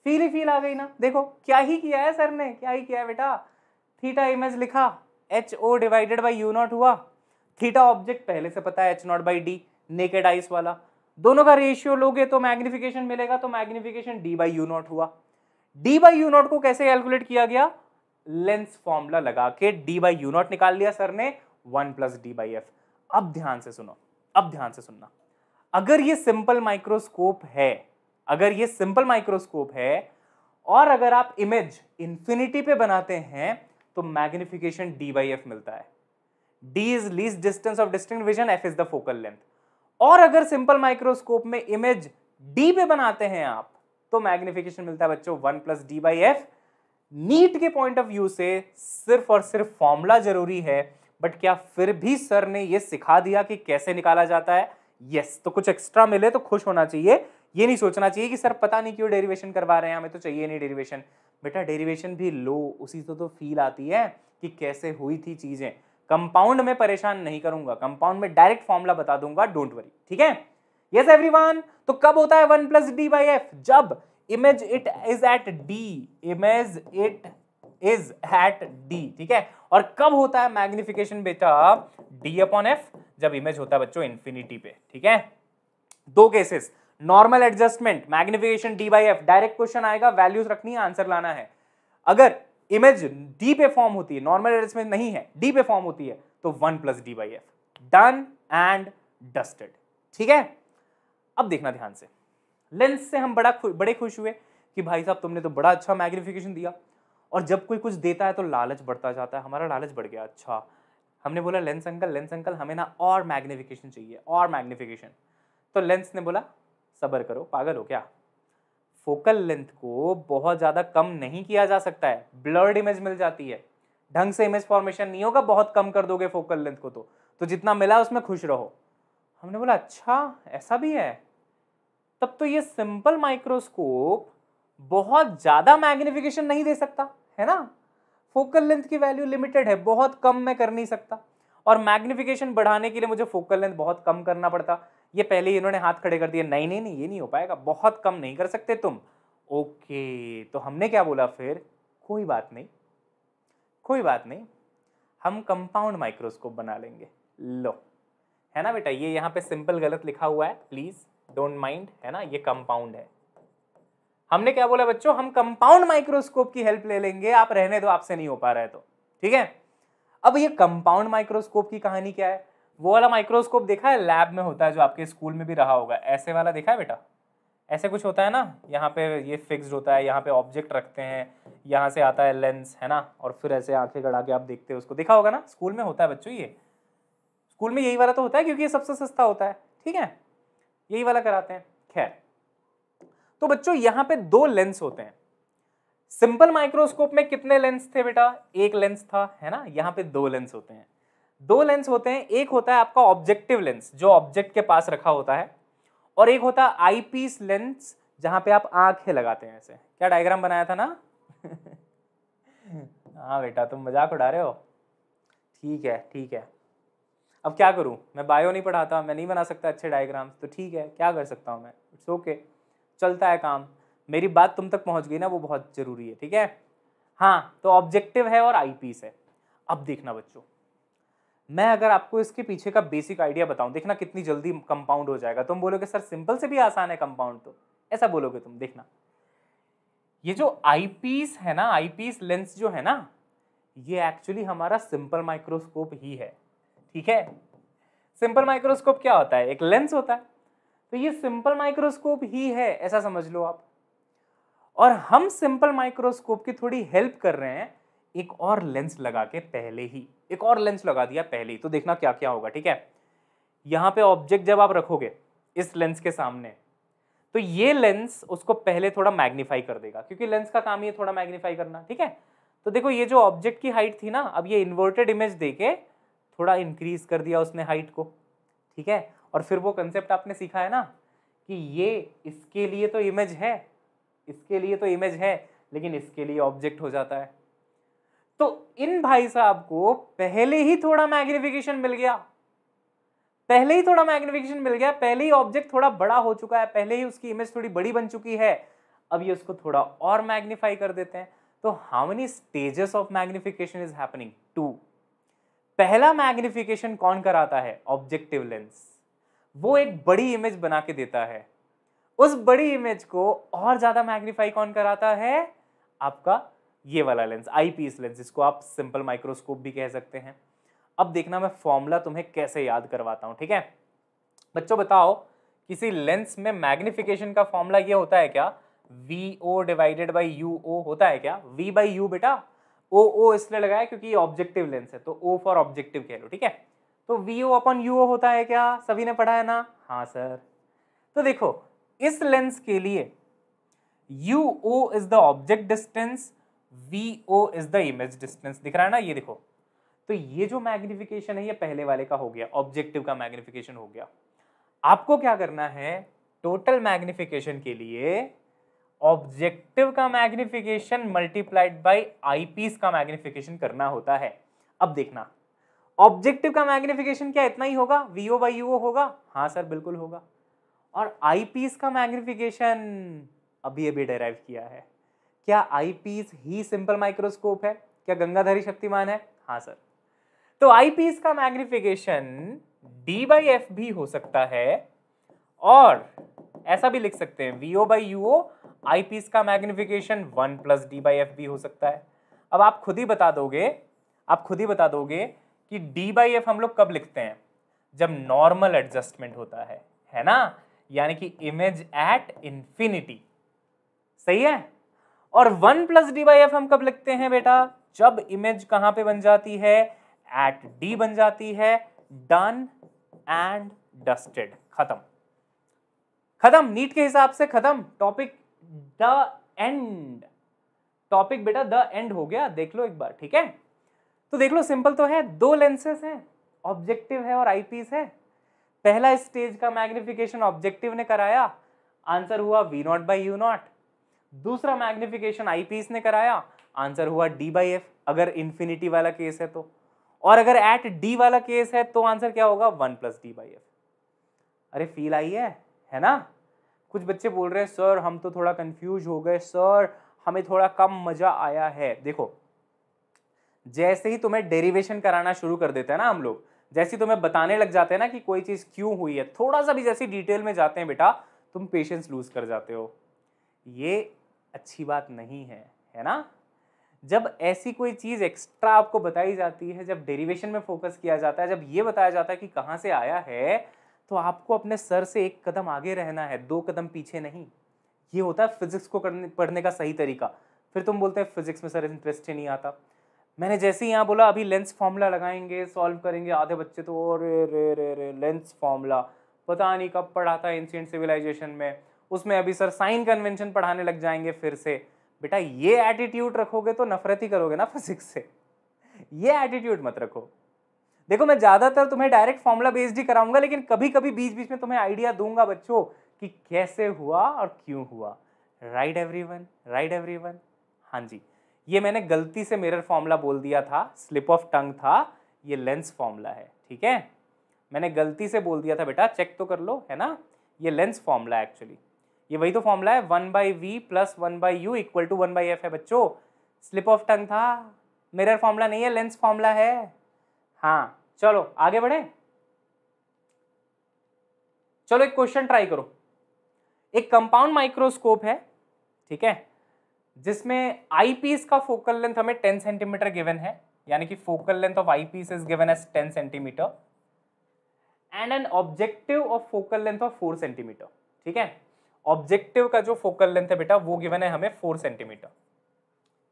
[SPEAKER 1] फील ही फील आ गई ना देखो क्या ही किया है सर ने क्या ही किया है बेटा थीटा इमेज लिखा H O divided by U naught हुआ थीटा ऑब्जेक्ट पहले से पता है H not by D naked eyes वाला दोनों का रेशियो लोगे तो मैग्निफिकेशन मिलेगा तो magnification D by U naught हुआ डी बाई यू नॉट को कैसे कैलकुलेट किया गया लेंस फॉर्मूला लगा के डी बाई यू नॉट निकाल लिया सर ने one plus D by F अब ध्यान से सुनो अब ध्यान से सुनना अगर ये सिंपल माइक्रोस्कोप है अगर ये सिंपल माइक्रोस्कोप है और अगर आप इमेज इंफिनिटी पे बनाते हैं तो मैग्निफिकेशन डी बाई एफ मिलता है D is least distance of distinct vision F is the focal length और अगर सिंपल माइक्रोस्कोप में इमेज डी पे बनाते हैं आप तो मैग्निफिकेशन मिलता है बच्चों one plus D by F NEET के पॉइंट ऑफ व्यू से सिर्फ और सिर्फ फॉर्मूला जरूरी है बट क्या फिर भी सर ने ये सिखा दिया कि कैसे निकाला जाता है यस yes, तो कुछ एक्स्ट्रा मिले तो खुश होना चाहिए ये नहीं सोचना चाहिए कि सर पता नहीं क्यों डेरिवेशन करवा रहे हैं हमें तो चाहिए नहीं डेरिवेशन बेटा डेरिवेशन भी लो उसी से तो, तो फील आती है कि कैसे हुई थी चीज़ें कंपाउंड में परेशान नहीं करूंगा कंपाउंड में डायरेक्ट फॉर्मुला बता दूंगा डोंट वरी ठीक है यस एवरीवन तो कब होता है one plus D by F जब image it is at D image it is at D ठीक है और कब होता है मैग्निफिकेशन बेटा डी अपॉन एफ जब इमेज होता है बच्चों इंफिनिटी पे ठीक है दो cases normal adjustment magnification D by F direct question आएगा वैल्यूज रखनी है आंसर लाना है अगर इमेज डी पे फॉर्म होती है नॉर्मल एड्रेस में नहीं है डी पे फॉर्म होती है तो one plus D by F done and dusted ठीक है अब देखना ध्यान से लेंस से हम बड़ा खु, बड़े खुश हुए कि भाई साहब तुमने तो बड़ा अच्छा मैग्निफिकेशन दिया और जब कोई कुछ देता है तो लालच बढ़ता जाता है हमारा लालच बढ़ गया अच्छा हमने बोला लेंस अंकल लेंस अंकल हमें ना और मैग्निफिकेशन चाहिए और मैग्निफिकेशन तो लेंस ने बोला सबर करो पागल हो क्या फोकल लेंथ को बहुत ज़्यादा कम नहीं किया जा सकता है ब्लर्ड इमेज मिल जाती है ढंग से इमेज फॉर्मेशन नहीं होगा बहुत कम कर दोगे फोकल लेंथ को तो तो जितना मिला उसमें खुश रहो हमने बोला अच्छा ऐसा भी है तब तो ये सिंपल माइक्रोस्कोप बहुत ज़्यादा मैग्निफिकेशन नहीं दे सकता है ना फोकल लेंथ की वैल्यू लिमिटेड है बहुत कम मैं कर नहीं सकता और मैग्निफिकेशन बढ़ाने के लिए मुझे फोकल लेंथ बहुत कम करना पड़ता ये पहले ही इन्होंने हाथ खड़े कर दिए नहीं नहीं नहीं ये नहीं हो पाएगा बहुत कम नहीं कर सकते तुम ओके तो हमने क्या बोला फिर कोई बात नहीं कोई बात नहीं हम कंपाउंड माइक्रोस्कोप बना लेंगे लो है ना बेटा ये यहाँ पे सिंपल गलत लिखा हुआ है प्लीज़ डोंट माइंड है ना ये कंपाउंड है हमने क्या बोला बच्चों हम कंपाउंड माइक्रोस्कोप की हेल्प ले लेंगे आप रहने दो आपसे नहीं हो पा रहा है तो ठीक है अब ये कंपाउंड माइक्रोस्कोप की कहानी क्या है वो वाला माइक्रोस्कोप देखा है लैब में होता है जो आपके स्कूल में भी रहा होगा ऐसे वाला देखा है बेटा ऐसे कुछ होता है ना यहाँ पे ये फिक्स्ड होता है यहाँ पे ऑब्जेक्ट रखते हैं यहाँ से आता है लेंस है ना और फिर ऐसे आंखें गड़ा के आप देखते हो उसको देखा होगा ना स्कूल में होता है बच्चों ये स्कूल में यही वाला तो होता है क्योंकि ये सबसे सस्ता होता है ठीक है यही वाला कराते हैं खैर तो बच्चों यहाँ पे दो लेंस होते हैं सिंपल माइक्रोस्कोप में कितने लेंस थे बेटा एक लेंस था है ना यहाँ पे दो लेंस होते हैं दो लेंस होते हैं एक होता है आपका ऑब्जेक्टिव लेंस जो ऑब्जेक्ट के पास रखा होता है और एक होता है आई पीस लेंस जहाँ पे आप आंखें लगाते हैं ऐसे क्या डायग्राम बनाया था ना [laughs] हाँ बेटा तुम मजाक उड़ा रहे हो ठीक है ठीक है अब क्या करूँ मैं बायो नहीं पढ़ाता मैं नहीं बना सकता अच्छे डायग्राम तो ठीक है क्या कर सकता हूँ मैं इट्स ओके okay. चलता है काम मेरी बात तुम तक पहुँच गई ना वो बहुत ज़रूरी है ठीक है हाँ तो ऑब्जेक्टिव है और आई पीस है अब देखना बच्चों मैं अगर आपको इसके पीछे का बेसिक आइडिया बताऊं देखना कितनी जल्दी कंपाउंड हो जाएगा तुम बोलोगे सर सिंपल से भी आसान है कंपाउंड तो ऐसा बोलोगे तुम देखना ये जो आईपीस है ना आईपीस लेंस जो है ना ये एक्चुअली हमारा सिंपल माइक्रोस्कोप ही है ठीक है सिंपल माइक्रोस्कोप क्या होता है एक लेंस होता है तो ये सिंपल माइक्रोस्कोप ही है ऐसा समझ लो आप और हम सिंपल माइक्रोस्कोप की थोड़ी हेल्प कर रहे हैं एक और लेंस लगा के पहले ही एक और लेंस लगा दिया पहले ही तो देखना क्या क्या होगा ठीक है यहाँ पे ऑब्जेक्ट जब आप रखोगे इस लेंस के सामने तो ये लेंस उसको पहले थोड़ा मैग्नीफाई कर देगा क्योंकि लेंस का काम ही है थोड़ा मैग्नीफाई करना ठीक है तो देखो ये जो ऑब्जेक्ट की हाइट थी ना अब ये इन्वर्टेड इमेज दे के थोड़ा इंक्रीज कर दिया उसने हाइट को ठीक है और फिर वो कंसेप्ट आपने सीखा है ना कि ये इसके लिए तो इमेज है इसके लिए तो इमेज है लेकिन इसके लिए ऑब्जेक्ट हो जाता है तो इन भाई साहब को पहले ही थोड़ा मैग्निफिकेशन मिल गया पहले ही थोड़ा मैग्निफिकेशन मिल गया पहले ही ऑब्जेक्ट थोड़ा बड़ा हो चुका है पहले ही उसकी इमेज थोड़ी बड़ी बन चुकी है अब ये उसको थोड़ा और मैग्निफाई कर देते हैं तो how many stages of magnification is happening two पहला मैग्निफिकेशन कौन कराता है ऑब्जेक्टिव लेंस वो एक बड़ी इमेज बना के देता है उस बड़ी इमेज को और ज़्यादा मैग्नीफाई कौन कराता है आपका ये वाला लेंस आई पीस लेंस जिसको आप सिंपल माइक्रोस्कोप भी कह सकते हैं अब देखना मैं फॉर्मूला तुम्हें कैसे याद करवाता हूँ ठीक है बच्चों बताओ किसी लेंस में मैग्निफिकेशन का फॉर्मूला ये होता है क्या V O divided by U O होता है क्या वी बाई यू बेटा ओ ओ इसलिए लगाया क्योंकि ये ऑब्जेक्टिव लेंस है तो ओ फॉर ऑब्जेक्टिव कह लो ठीक है तो V O upon you O होता है क्या सभी ने पढ़ा है ना हाँ सर तो देखो इस लेंस के लिए U O is the object distance V O is the image distance दिख रहा है ना ये देखो तो ये जो मैग्निफिकेशन है ये पहले वाले का हो गया ऑब्जेक्टिव का मैग्निफिकेशन हो गया आपको क्या करना है टोटल मैग्निफिकेशन के लिए ऑब्जेक्टिव का मैग्निफिकेशन मल्टीप्लाइड बाय आईपीस का मैग्निफिकेशन करना होता है अब देखना ऑब्जेक्टिव का मैग्निफिकेशन क्या इतना ही होगा वी ओ बाई होगा हाँ सर बिल्कुल होगा और आईपीस का मैग्निफिकेशन अभी अभी डेराइव किया है क्या आईपीस ही सिंपल माइक्रोस्कोप है क्या गंगाधरी शक्तिमान है हाँ सर तो आईपीस का मैग्निफिकेशन डी बाई एफ भी हो सकता है और ऐसा भी लिख सकते हैं वीओ बाई यूओ आईपीस का magnification one plus D by F भी हो सकता है अब आप खुद ही बता दोगे आप खुद ही बता दोगे कि डी बाई एफ हम लोग कब लिखते हैं जब नॉर्मल एडजस्टमेंट होता है है ना यानी कि इमेज एट इन्फिनिटी सही है और one plus D by F हम कब लिखते हैं बेटा जब इमेज कहां पे बन जाती है एट डी बन जाती है डन एंड डस्टेड खत्म खत्म नीट के हिसाब से खत्म टॉपिक द एंड टॉपिक बेटा द एंड हो गया देख लो एक बार ठीक है तो देख लो सिंपल तो है दो लेंसेस हैं ऑब्जेक्टिव है और आईपीस है पहला स्टेज का मैग्निफिकेशन ऑब्जेक्टिव ने कराया आंसर हुआ V naught by U naught दूसरा मैग्निफिकेशन आईपीस ने कराया आंसर हुआ डी बाई एफ अगर इन्फिनिटी वाला केस है तो और अगर एट डी वाला केस है तो आंसर क्या होगा one plus D by F अरे फील आई है है ना कुछ बच्चे बोल रहे हैं सर हम तो थोड़ा कंफ्यूज हो गए सर हमें थोड़ा कम मज़ा आया है देखो जैसे ही तुम्हें डेरिवेशन कराना शुरू कर देते हैं ना हम लोग जैसे तुम्हें बताने लग जाते हैं ना कि कोई चीज़ क्यों हुई है थोड़ा सा भी जैसे डिटेल में जाते हैं बेटा तुम पेशेंस लूज कर जाते हो ये अच्छी बात नहीं है है ना जब ऐसी कोई चीज़ एक्स्ट्रा आपको बताई जाती है जब डेरिवेशन में फोकस किया जाता है जब ये बताया जाता है कि कहाँ से आया है तो आपको अपने सर से एक कदम आगे रहना है दो कदम पीछे नहीं ये होता है फिजिक्स को करने पढ़ने का सही तरीका फिर तुम बोलते हैं फिजिक्स में सर इंटरेस्ट ही नहीं आता मैंने जैसे ही यहाँ बोला अभी लेंस फॉर्मूला लगाएंगे सॉल्व करेंगे आधे बच्चे तो और रे रे रे रे लेंस फॉर्मूला पता नहीं कब पढ़ा था एंशियंट सिविलाइजेशन में उसमें अभी सर साइन कन्वेंशन पढ़ाने लग जाएंगे फिर से बेटा ये एटीट्यूड रखोगे तो नफरत ही करोगे ना फिजिक्स से ये एटीट्यूड मत रखो देखो मैं ज़्यादातर तुम्हें डायरेक्ट फॉर्मूला बेस्ड ही कराऊंगा लेकिन कभी कभी बीच बीच में तुम्हें आइडिया दूंगा बच्चों कि कैसे हुआ और क्यों हुआ right everyone right everyone हाँ जी ये मैंने गलती से मिरर फॉर्मूला बोल दिया था स्लिप ऑफ टंग था ये लेंस फॉर्मूला है ठीक है मैंने गलती से बोल दिया था बेटा चेक तो कर लो है ना ये लेंस फॉर्मूला एक्चुअली ये वही तो फॉर्मूला है one by V plus one by U equal to one by F है बच्चों स्लिप ऑफ टंग था मिरर फॉर्मूला नहीं है लेंस फॉर्मूला है हाँ चलो आगे बढ़े चलो एक क्वेश्चन ट्राई करो एक कंपाउंड माइक्रोस्कोप है ठीक है जिसमें आईपीस का फोकल लेंथ हमें टेन सेंटीमीटर गिवन है यानी कि focal length of eyepiece is given as ten centimetre and an objective of focal length of four centimetre ठीक है ऑब्जेक्टिव का जो फोकल लेंथ है बेटा वो गिवन है हमें फोर सेंटीमीटर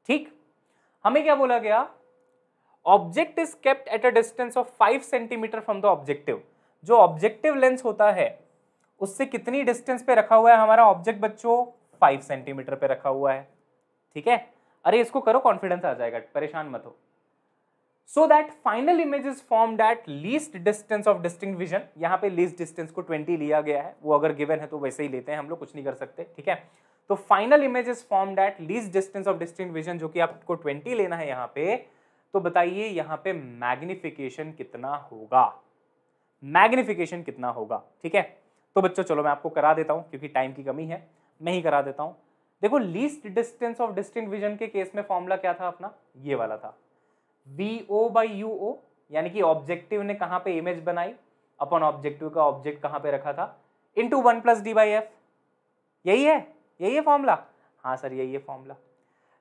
[SPEAKER 1] ठीक हमें क्या बोला गया object is kept at a distance of five centimetre from the objective जो ऑब्जेक्टिव लेंस होता है उससे कितनी डिस्टेंस पे रखा हुआ है हमारा ऑब्जेक्ट बच्चों फाइव सेंटीमीटर पे रखा हुआ है ठीक है अरे इसको करो कॉन्फिडेंस आ जाएगा परेशान मत हो so that final image is form at least distance of distinct vision यहाँ पे लीस्ट डिस्टेंस को 20 लिया गया है वो अगर गिवन है तो वैसे ही लेते हैं हम लोग कुछ नहीं कर सकते ठीक है तो final image is form at least distance of distinct vision जो कि आपको 20 लेना है यहाँ पे तो बताइए यहाँ पे मैग्निफिकेशन कितना होगा मैग्निफिकेशन कितना होगा ठीक है तो बच्चों चलो मैं आपको करा देता हूँ क्योंकि टाइम की कमी है मैं ही करा देता हूँ देखो least distance of distinct vision के केस में फॉर्मूला क्या था अपना ये वाला था V O by U O यानी कि ऑब्जेक्टिव ने कहाँ पे इमेज बनाई अपन ऑब्जेक्टिव का ऑब्जेक्ट कहाँ पे रखा था into one plus D by F यही है यही है फॉर्मूला हाँ सर यही है फॉर्मूला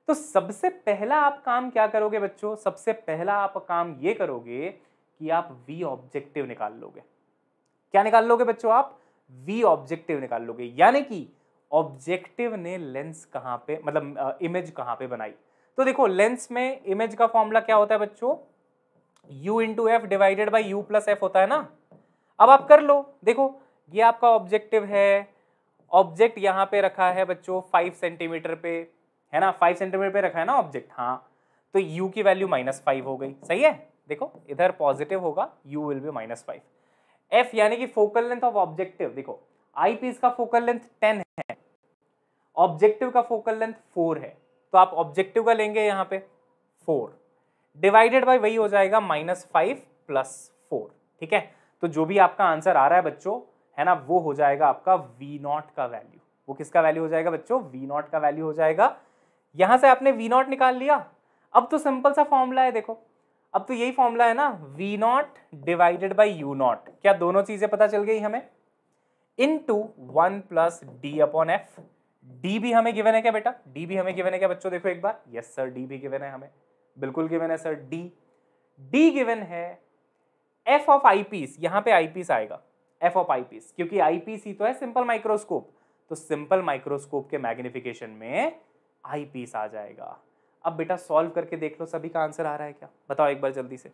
[SPEAKER 1] तो सबसे पहला आप काम क्या करोगे बच्चों सबसे पहला आप काम ये करोगे कि आप वी ऑब्जेक्टिव निकाल लोगे क्या निकाल लोगे बच्चों आप वी ऑब्जेक्टिव निकाल लोगे यानी कि ऑब्जेक्टिव ने लेंस कहाँ पे मतलब इमेज कहाँ पे बनाई तो देखो लेंस में इमेज का फॉर्मूला क्या होता है बच्चों u into F divided by U plus F होता है ना अब आप कर लो देखो ये आपका ऑब्जेक्टिव है ऑब्जेक्ट यहाँ पे रखा है बच्चों फाइव सेंटीमीटर पे है ना फाइव सेंटीमीटर पे रखा है ना ऑब्जेक्ट हाँ तो यू की वैल्यू माइनस फाइव हो गई सही है देखो इधर पॉजिटिव होगा U will be minus five F यानी कि फोकल लेंथ ऑफ ऑब्जेक्टिव देखो आई पीस का फोकल लेंथ टेन है ऑब्जेक्टिव का फोकल लेंथ फोर है तो आप ऑब्जेक्टिव का लेंगे यहाँ पे फोर डिवाइडेड बाई वही हो जाएगा माइनस फाइव प्लस फोर ठीक है तो जो भी आपका आंसर आ रहा है बच्चों है ना वो हो जाएगा आपका वी नॉट का वैल्यू वो किसका वैल्यू हो जाएगा बच्चों वी नॉट का वैल्यू हो जाएगा यहां से आपने वी नॉट निकाल लिया अब तो सिंपल सा फॉर्मूला है देखो अब तो यही फॉर्मूला है ना V naught divided by U naught क्या दोनों चीजें पता चल गई हमें into one plus D upon F D भी हमें गिवन है क्या बेटा डी भी हमें गिवन है क्या बच्चों देखो एक बार यस सर डी भी गिवन है हमें बिल्कुल गिवन है सर डी डी गिवन है एफ ऑफ आई पीस यहाँ पे आई पीस आएगा एफ ऑफ आई पीस क्योंकि आई पीस ही तो है सिंपल माइक्रोस्कोप तो सिंपल माइक्रोस्कोप के मैग्निफिकेशन में आई पीस आ जाएगा अब बेटा सॉल्व करके देख लो सभी का आंसर आ रहा है क्या बताओ एक बार जल्दी से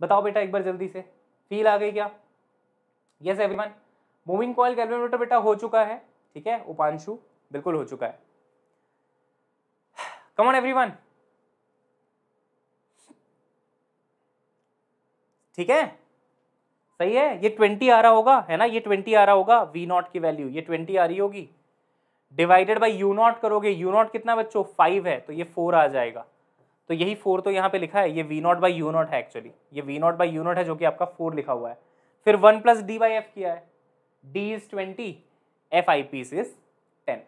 [SPEAKER 1] बताओ बेटा एक बार जल्दी से फील आ गई क्या yes everyone moving coil calculator बेटा हो चुका है ठीक है उपांशु बिल्कुल हो चुका है कमॉन एवरीवन ठीक है सही है ये ट्वेंटी आ रहा होगा है ना ये ट्वेंटी आ रहा होगा वी नॉट की वैल्यू ये ट्वेंटी आ रही होगी डिवाइडेड बाई यू नॉट करोगे यू नॉट कितना बच्चों फाइव है तो ये फोर आ जाएगा तो यही फोर तो यहाँ पे लिखा है ये V naught by U naught है एक्चुअली ये V naught by U naught है जो कि आपका फोर लिखा हुआ है फिर one plus D by F किया है D is twenty F eyepiece is ten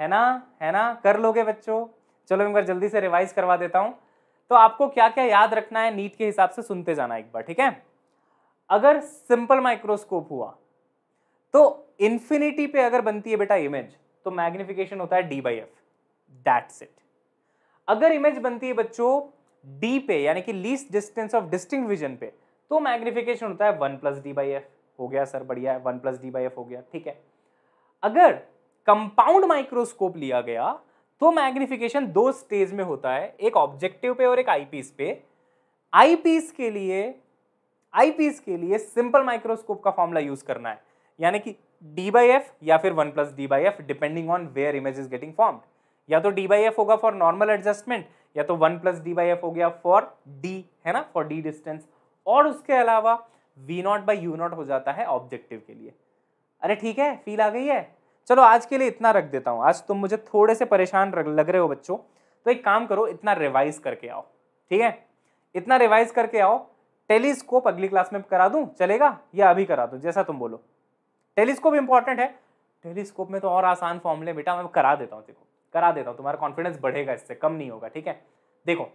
[SPEAKER 1] है ना है ना कर लोगे बच्चों चलो एक बार जल्दी से रिवाइज करवा देता हूँ तो आपको क्या क्या याद रखना है नीट के हिसाब से सुनते जाना एक बार ठीक है अगर सिंपल माइक्रोस्कोप हुआ तो इन्फिनिटी पे अगर बनती है बेटा इमेज तो मैग्निफिकेशन होता है D by F that's it अगर इमेज बनती है बच्चों डी पे यानी कि least distance of distinct vision पे तो मैग्निफिकेशन होता है one plus D by F हो गया सर बढ़िया है one plus D by F हो गया ठीक है अगर कंपाउंड माइक्रोस्कोप लिया गया तो मैग्निफिकेशन दो स्टेज में होता है एक ऑब्जेक्टिव पे और एक आईपीस पे आईपीस के लिए आईपीस के लिए सिंपल माइक्रोस्कोप का फॉर्मूला यूज करना है यानी कि डी बाई एफ या फिर one plus D by F depending on where image is getting form या तो डी बाई एफ होगा फॉर नॉर्मल एडजस्टमेंट या तो one plus D by F हो गया फॉर डी है ना फॉर डी डिस्टेंस और उसके अलावा V naught by U naught हो जाता है ऑब्जेक्टिव के लिए अरे ठीक है फील आ गई है चलो आज के लिए इतना रख देता हूँ आज तुम मुझे थोड़े से परेशान लग रहे हो बच्चों तो एक काम करो इतना रिवाइज करके आओ ठीक है इतना रिवाइज करके आओ टेलीस्कोप अगली क्लास में करा दूँ चलेगा या अभी करा दूँ जैसा तुम बोलो टेलीस्कोप इंपॉर्टेंट है टेलीस्कोप में तो और आसान फॉर्मूले बेटा मैं करा देता हूँ देखो करा देता हूँ तुम्हारा कॉन्फिडेंस बढ़ेगा इससे कम नहीं होगा ठीक है देखो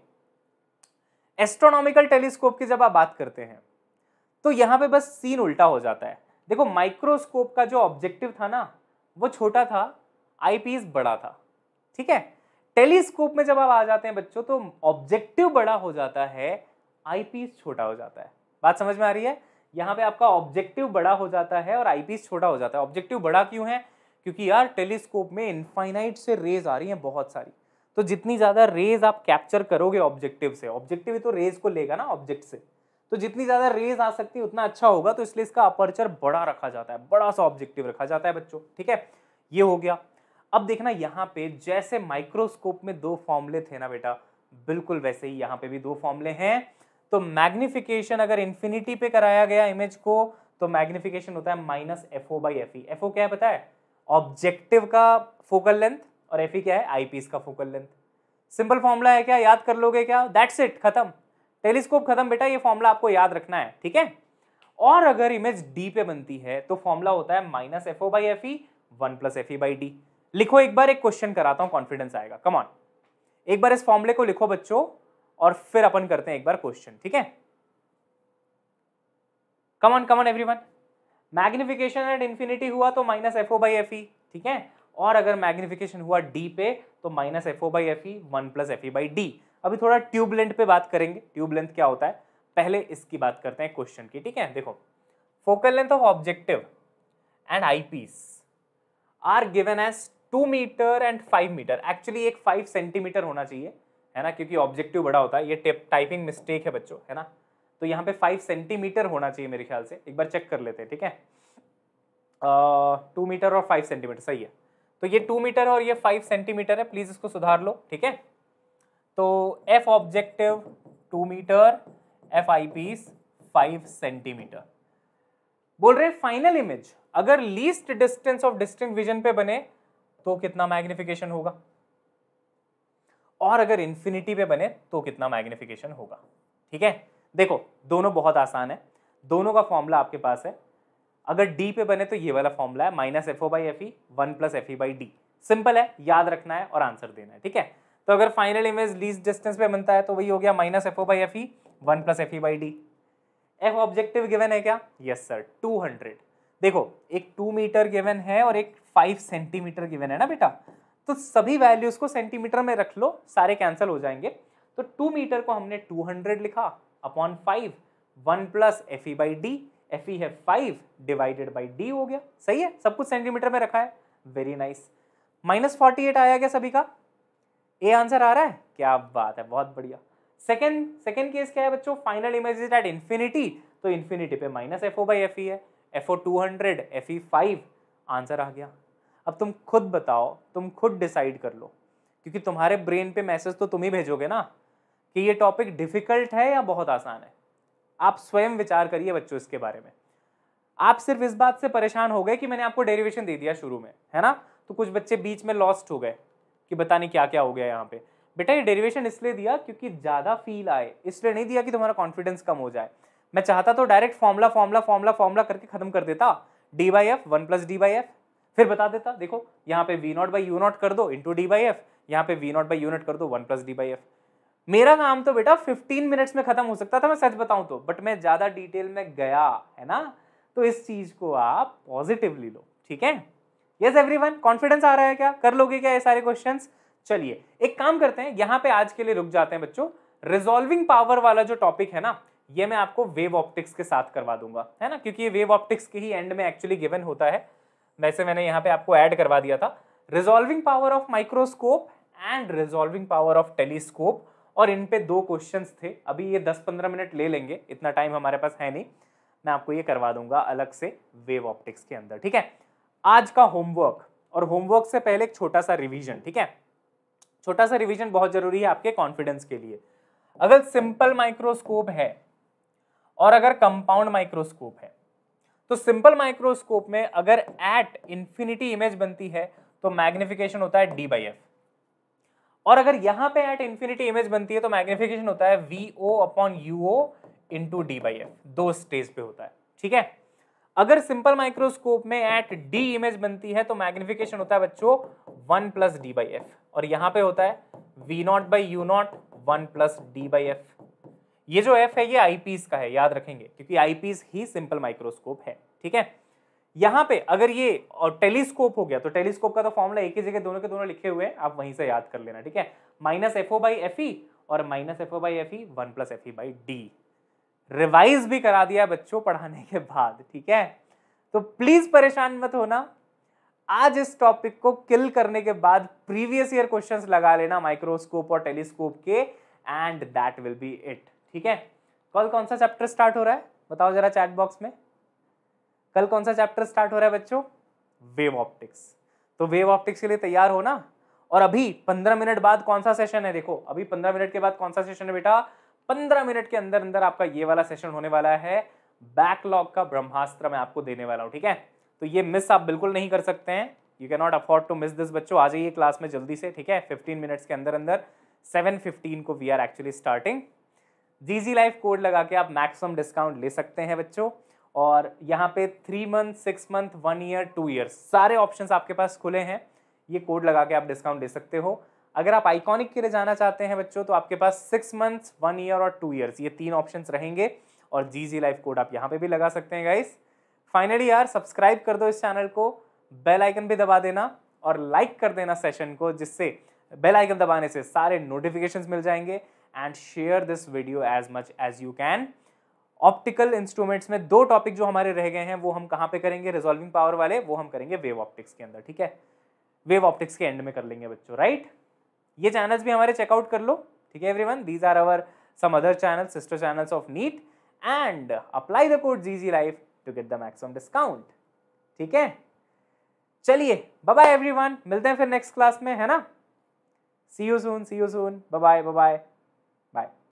[SPEAKER 1] एस्ट्रोनॉमिकल टेलीस्कोप की जब आप बात करते हैं तो यहाँ पे बस सीन उल्टा हो जाता है देखो माइक्रोस्कोप का जो ऑब्जेक्टिव था ना वो छोटा था आईपीएस बड़ा था ठीक है टेलीस्कोप में जब आप आ जाते हैं बच्चों तो ऑब्जेक्टिव बड़ा हो जाता है आईपीएस छोटा हो जाता है बात समझ में आ रही है यहाँ पे आपका ऑब्जेक्टिव बड़ा हो जाता है और आईपीएस छोटा हो जाता है ऑब्जेक्टिव बड़ा क्यों है क्योंकि यार टेलीस्कोप में इनफाइनाइट से रेज आ रही हैं बहुत सारी तो जितनी ज़्यादा रेज आप कैप्चर करोगे ऑब्जेक्टिव से ऑब्जेक्टिव तो रेज को लेगा ना ऑब्जेक्ट से तो जितनी ज़्यादा रेज आ सकती है उतना अच्छा होगा तो इसलिए इसका अपर्चर बड़ा रखा जाता है बड़ा सा ऑब्जेक्टिव रखा जाता है बच्चों ठीक है ये हो गया अब देखना यहाँ पे जैसे माइक्रोस्कोप में दो फॉर्मले थे ना बेटा बिल्कुल वैसे ही यहाँ पे भी दो फॉर्मले हैं तो मैग्निफिकेशन अगर इन्फिनिटी पे कराया गया इमेज को तो मैग्निफिकेशन होता है minus F O by F E F O क्या है पता है ऑब्जेक्टिव का फोकल लेंथ और एफ ई e क्या है आई का फोकल लेंथ सिंपल फॉर्मूला है क्या याद कर लोगे क्या दैट्स इट खत्म टेलीस्कोप खत्म बेटा ये फॉर्मूला आपको याद रखना है ठीक है और अगर इमेज डी पे बनती है तो फॉर्मूला होता है minus F O by F E one plus F E by D लिखो एक बार एक क्वेश्चन कराता हूं कॉन्फिडेंस आएगा कमॉन एक बार इस फॉर्मूले को लिखो बच्चों और फिर अपन करते हैं एक बार क्वेश्चन ठीक है come on come on one magnification at infinity हुआ तो minus F O by F E ठीक है और अगर मैग्निफिकेशन हुआ डी पे तो minus F O by F E one plus F E by D अभी थोड़ा ट्यूब लेंथ पे बात करेंगे ट्यूब लेंथ क्या होता है पहले इसकी बात करते हैं क्वेश्चन की ठीक है देखो focal length of objective and eyepiece are given as two metre and five metre actually एक फाइव सेंटीमीटर होना चाहिए है ना क्योंकि ऑब्जेक्टिव बड़ा होता है ये टाइपिंग मिस्टेक है बच्चों है ना तो यहाँ पे फाइव सेंटीमीटर होना चाहिए मेरे ख्याल से एक बार चेक कर लेते हैं ठीक है टू मीटर और फाइव सेंटीमीटर सही है तो ये टू मीटर और ये फाइव सेंटीमीटर है प्लीज़ इसको सुधार लो ठीक है तो F objective two metre F eyepiece five centimetre बोल रहे फाइनल इमेज अगर least distance of distinct vision पे बने तो कितना मैग्निफिकेशन होगा और अगर इंफिनिटी पे बने तो कितना मैग्निफिकेशन होगा ठीक है देखो दोनों बहुत आसान है दोनों का फॉर्मूला आपके पास है अगर डी पे बने तो ये वाला फॉर्मूला है minus F O by F E one plus F E by D simple है याद रखना है और आंसर देना है ठीक है तो अगर फाइनल इमेज लीज डिस्टेंस पे बनता है तो वही हो गया minus F O by F E one plus F E by D F objective given है क्या यस सर टू हंड्रेड देखो एक टू मीटर गिवन है और एक फाइव सेंटीमीटर गिवन है ना बेटा तो सभी वैल्यूज को सेंटीमीटर में रख लो सारे कैंसिल हो जाएंगे तो टू मीटर को हमने टू हंड्रेड लिखा upon five one plus F E by D F E है फाइव डिवाइडेड बाई डी हो गया सही है सब कुछ सेंटीमीटर में रखा है very nice minus forty eight आया गया सभी का ए आंसर आ रहा है क्या बात है बहुत बढ़िया सेकेंड सेकेंड केस क्या है बच्चों final image is at infinity तो इन्फिनिटी पे minus F O by F E है F O two hundred F E five answer आ गया अब तुम खुद बताओ तुम खुद डिसाइड कर लो क्योंकि तुम्हारे ब्रेन पे मैसेज तो तुम ही भेजोगे ना कि ये टॉपिक डिफिकल्ट है या बहुत आसान है आप स्वयं विचार करिए बच्चों इसके बारे में आप सिर्फ इस बात से परेशान हो गए कि मैंने आपको डेरिवेशन दे दिया शुरू में है ना तो कुछ बच्चे बीच में लॉस्ट हो गए कि बताने क्या क्या हो गया यहाँ पे बेटा ये डेरिवेशन इसलिए दिया क्योंकि ज़्यादा फील आए इसलिए नहीं दिया कि तुम्हारा कॉन्फिडेंस कम हो जाए मैं चाहता तो direct formula formula formula formula करके खत्म कर देता D by F one plus D by F फिर बता देता देखो यहाँ पे V naught by U naught कर दो इंटू डी बाई एफ यहाँ पे V naught by U naught कर दो one plus D by F मेरा काम तो बेटा फिफ्टीन मिनट्स में खत्म हो सकता था मैं सच बताऊं तो बट मैं ज़्यादा डिटेल में गया है ना तो इस चीज़ को आप पॉजिटिवली लो ठीक है यस एवरीवन कॉन्फिडेंस आ रहा है क्या कर लोगे क्या ये सारे क्वेश्चन चलिए एक काम करते हैं यहाँ पे आज के लिए रुक जाते हैं बच्चों रिजोल्विंग पावर वाला जो टॉपिक है ना ये मैं आपको वेव ऑप्टिक्स के साथ करवा दूंगा है ना क्योंकि ये वेव ऑप्टिक्स के ही एंड में एक्चुअली गिवन होता है वैसे मैंने यहाँ पे आपको ऐड करवा दिया था resolving power of microscope and resolving power of telescope और इन पे दो क्वेश्चन थे अभी ये दस पंद्रह मिनट ले लेंगे इतना टाइम हमारे पास है नहीं मैं आपको ये करवा दूंगा अलग से वेव ऑप्टिक्स के अंदर ठीक है आज का होमवर्क और होमवर्क से पहले एक छोटा सा रिवीजन ठीक है छोटा सा रिवीजन बहुत जरूरी है आपके कॉन्फिडेंस के लिए अगर सिंपल माइक्रोस्कोप है और अगर कंपाउंड माइक्रोस्कोप है तो सिंपल माइक्रोस्कोप में अगर एट इंफिनिटी इमेज बनती है तो मैग्निफिकेशन होता है डी बाई एफ और अगर यहां पे एट इंफिनिटी इमेज बनती है तो मैग्निफिकेशन होता है V O upon U O into D by F दो स्टेज पे होता है ठीक है अगर सिंपल माइक्रोस्कोप में एट डी इमेज बनती है तो मैग्निफिकेशन होता है बच्चों one plus D by F और यहां पे होता है V naught by U naught one plus D by F ये जो एफ है ये आईपीस का है याद रखेंगे क्योंकि आईपीस ही सिंपल माइक्रोस्कोप है ठीक है यहां पे अगर ये और टेलीस्कोप हो गया तो टेलीस्कोप का तो फॉर्मूला एक ही जगह दोनों के दोनों लिखे हुए हैं आप वहीं से याद कर लेना ठीक है minus F O by F E और minus F O by F E one plus F E by D revise भी करा दिया बच्चों पढ़ाने के बाद ठीक है तो प्लीज परेशान मत होना आज इस टॉपिक को किल करने के बाद प्रीवियस ईयर क्वेश्चंस लगा लेना माइक्रोस्कोप और टेलीस्कोप के end that will be it ठीक है कल कौन सा चैप्टर स्टार्ट हो रहा है बताओ जरा चैट बॉक्स में कल कौन सा चैप्टर स्टार्ट हो रहा है बच्चों वेव ऑप्टिक्स तो वेव ऑप्टिक्स के लिए तैयार हो ना और अभी पंद्रह मिनट बाद कौन सा सेशन है देखो अभी पंद्रह मिनट के बाद कौन सा सेशन है बेटा पंद्रह मिनट के अंदर अंदर आपका ये वाला सेशन होने वाला है बैकलॉग का ब्रह्मास्त्र मैं आपको देने वाला हूँ ठीक है तो ये मिस आप बिल्कुल नहीं कर सकते हैं you can not afford to miss this बच्चों आ जाइए क्लास में जल्दी से ठीक है फिफ्टीन मिनट्स के अंदर अंदर सेवन फिफ्टीन को we are actually starting G G life code लगा के आप मैक्सिमम डिस्काउंट ले सकते हैं बच्चों और यहाँ पे three month six month one year two year सारे ऑप्शंस आपके पास खुले हैं ये कोड लगा के आप डिस्काउंट ले सकते हो अगर आप आइकॉनिक के लिए जाना चाहते हैं बच्चों तो आपके पास सिक्स मंथ्स वन ईयर और टू ईयर्स ये तीन ऑप्शन रहेंगे और जी जी लाइफ कोड आप यहाँ पे भी लगा सकते हैं गाइस फाइनली यार सब्सक्राइब कर दो इस चैनल को बेल आइकन भी दबा देना और लाइक कर देना सेशन को जिससे बेल आइकन दबाने से सारे नोटिफिकेशंस मिल जाएंगे and share this video as much as you can optical instruments में दो टॉपिक जो हमारे रह गए हैं वो हम कहाँ पे करेंगे रिजॉल्विंग पावर वाले वो हम करेंगे वेव ऑप्टिक्स के अंदर ठीक है वेव ऑप्टिक्स के एंड में कर लेंगे बच्चों राइट ये चैनल्स भी हमारे चेकआउट कर लो ठीक है everyone these are our some other channel sister channels of NEET and apply the code G G life to get the maximum discount ठीक है चलिए बाय एवरीवन मिलते हैं फिर नेक्स्ट क्लास में है ना see you soon see you soon bye bye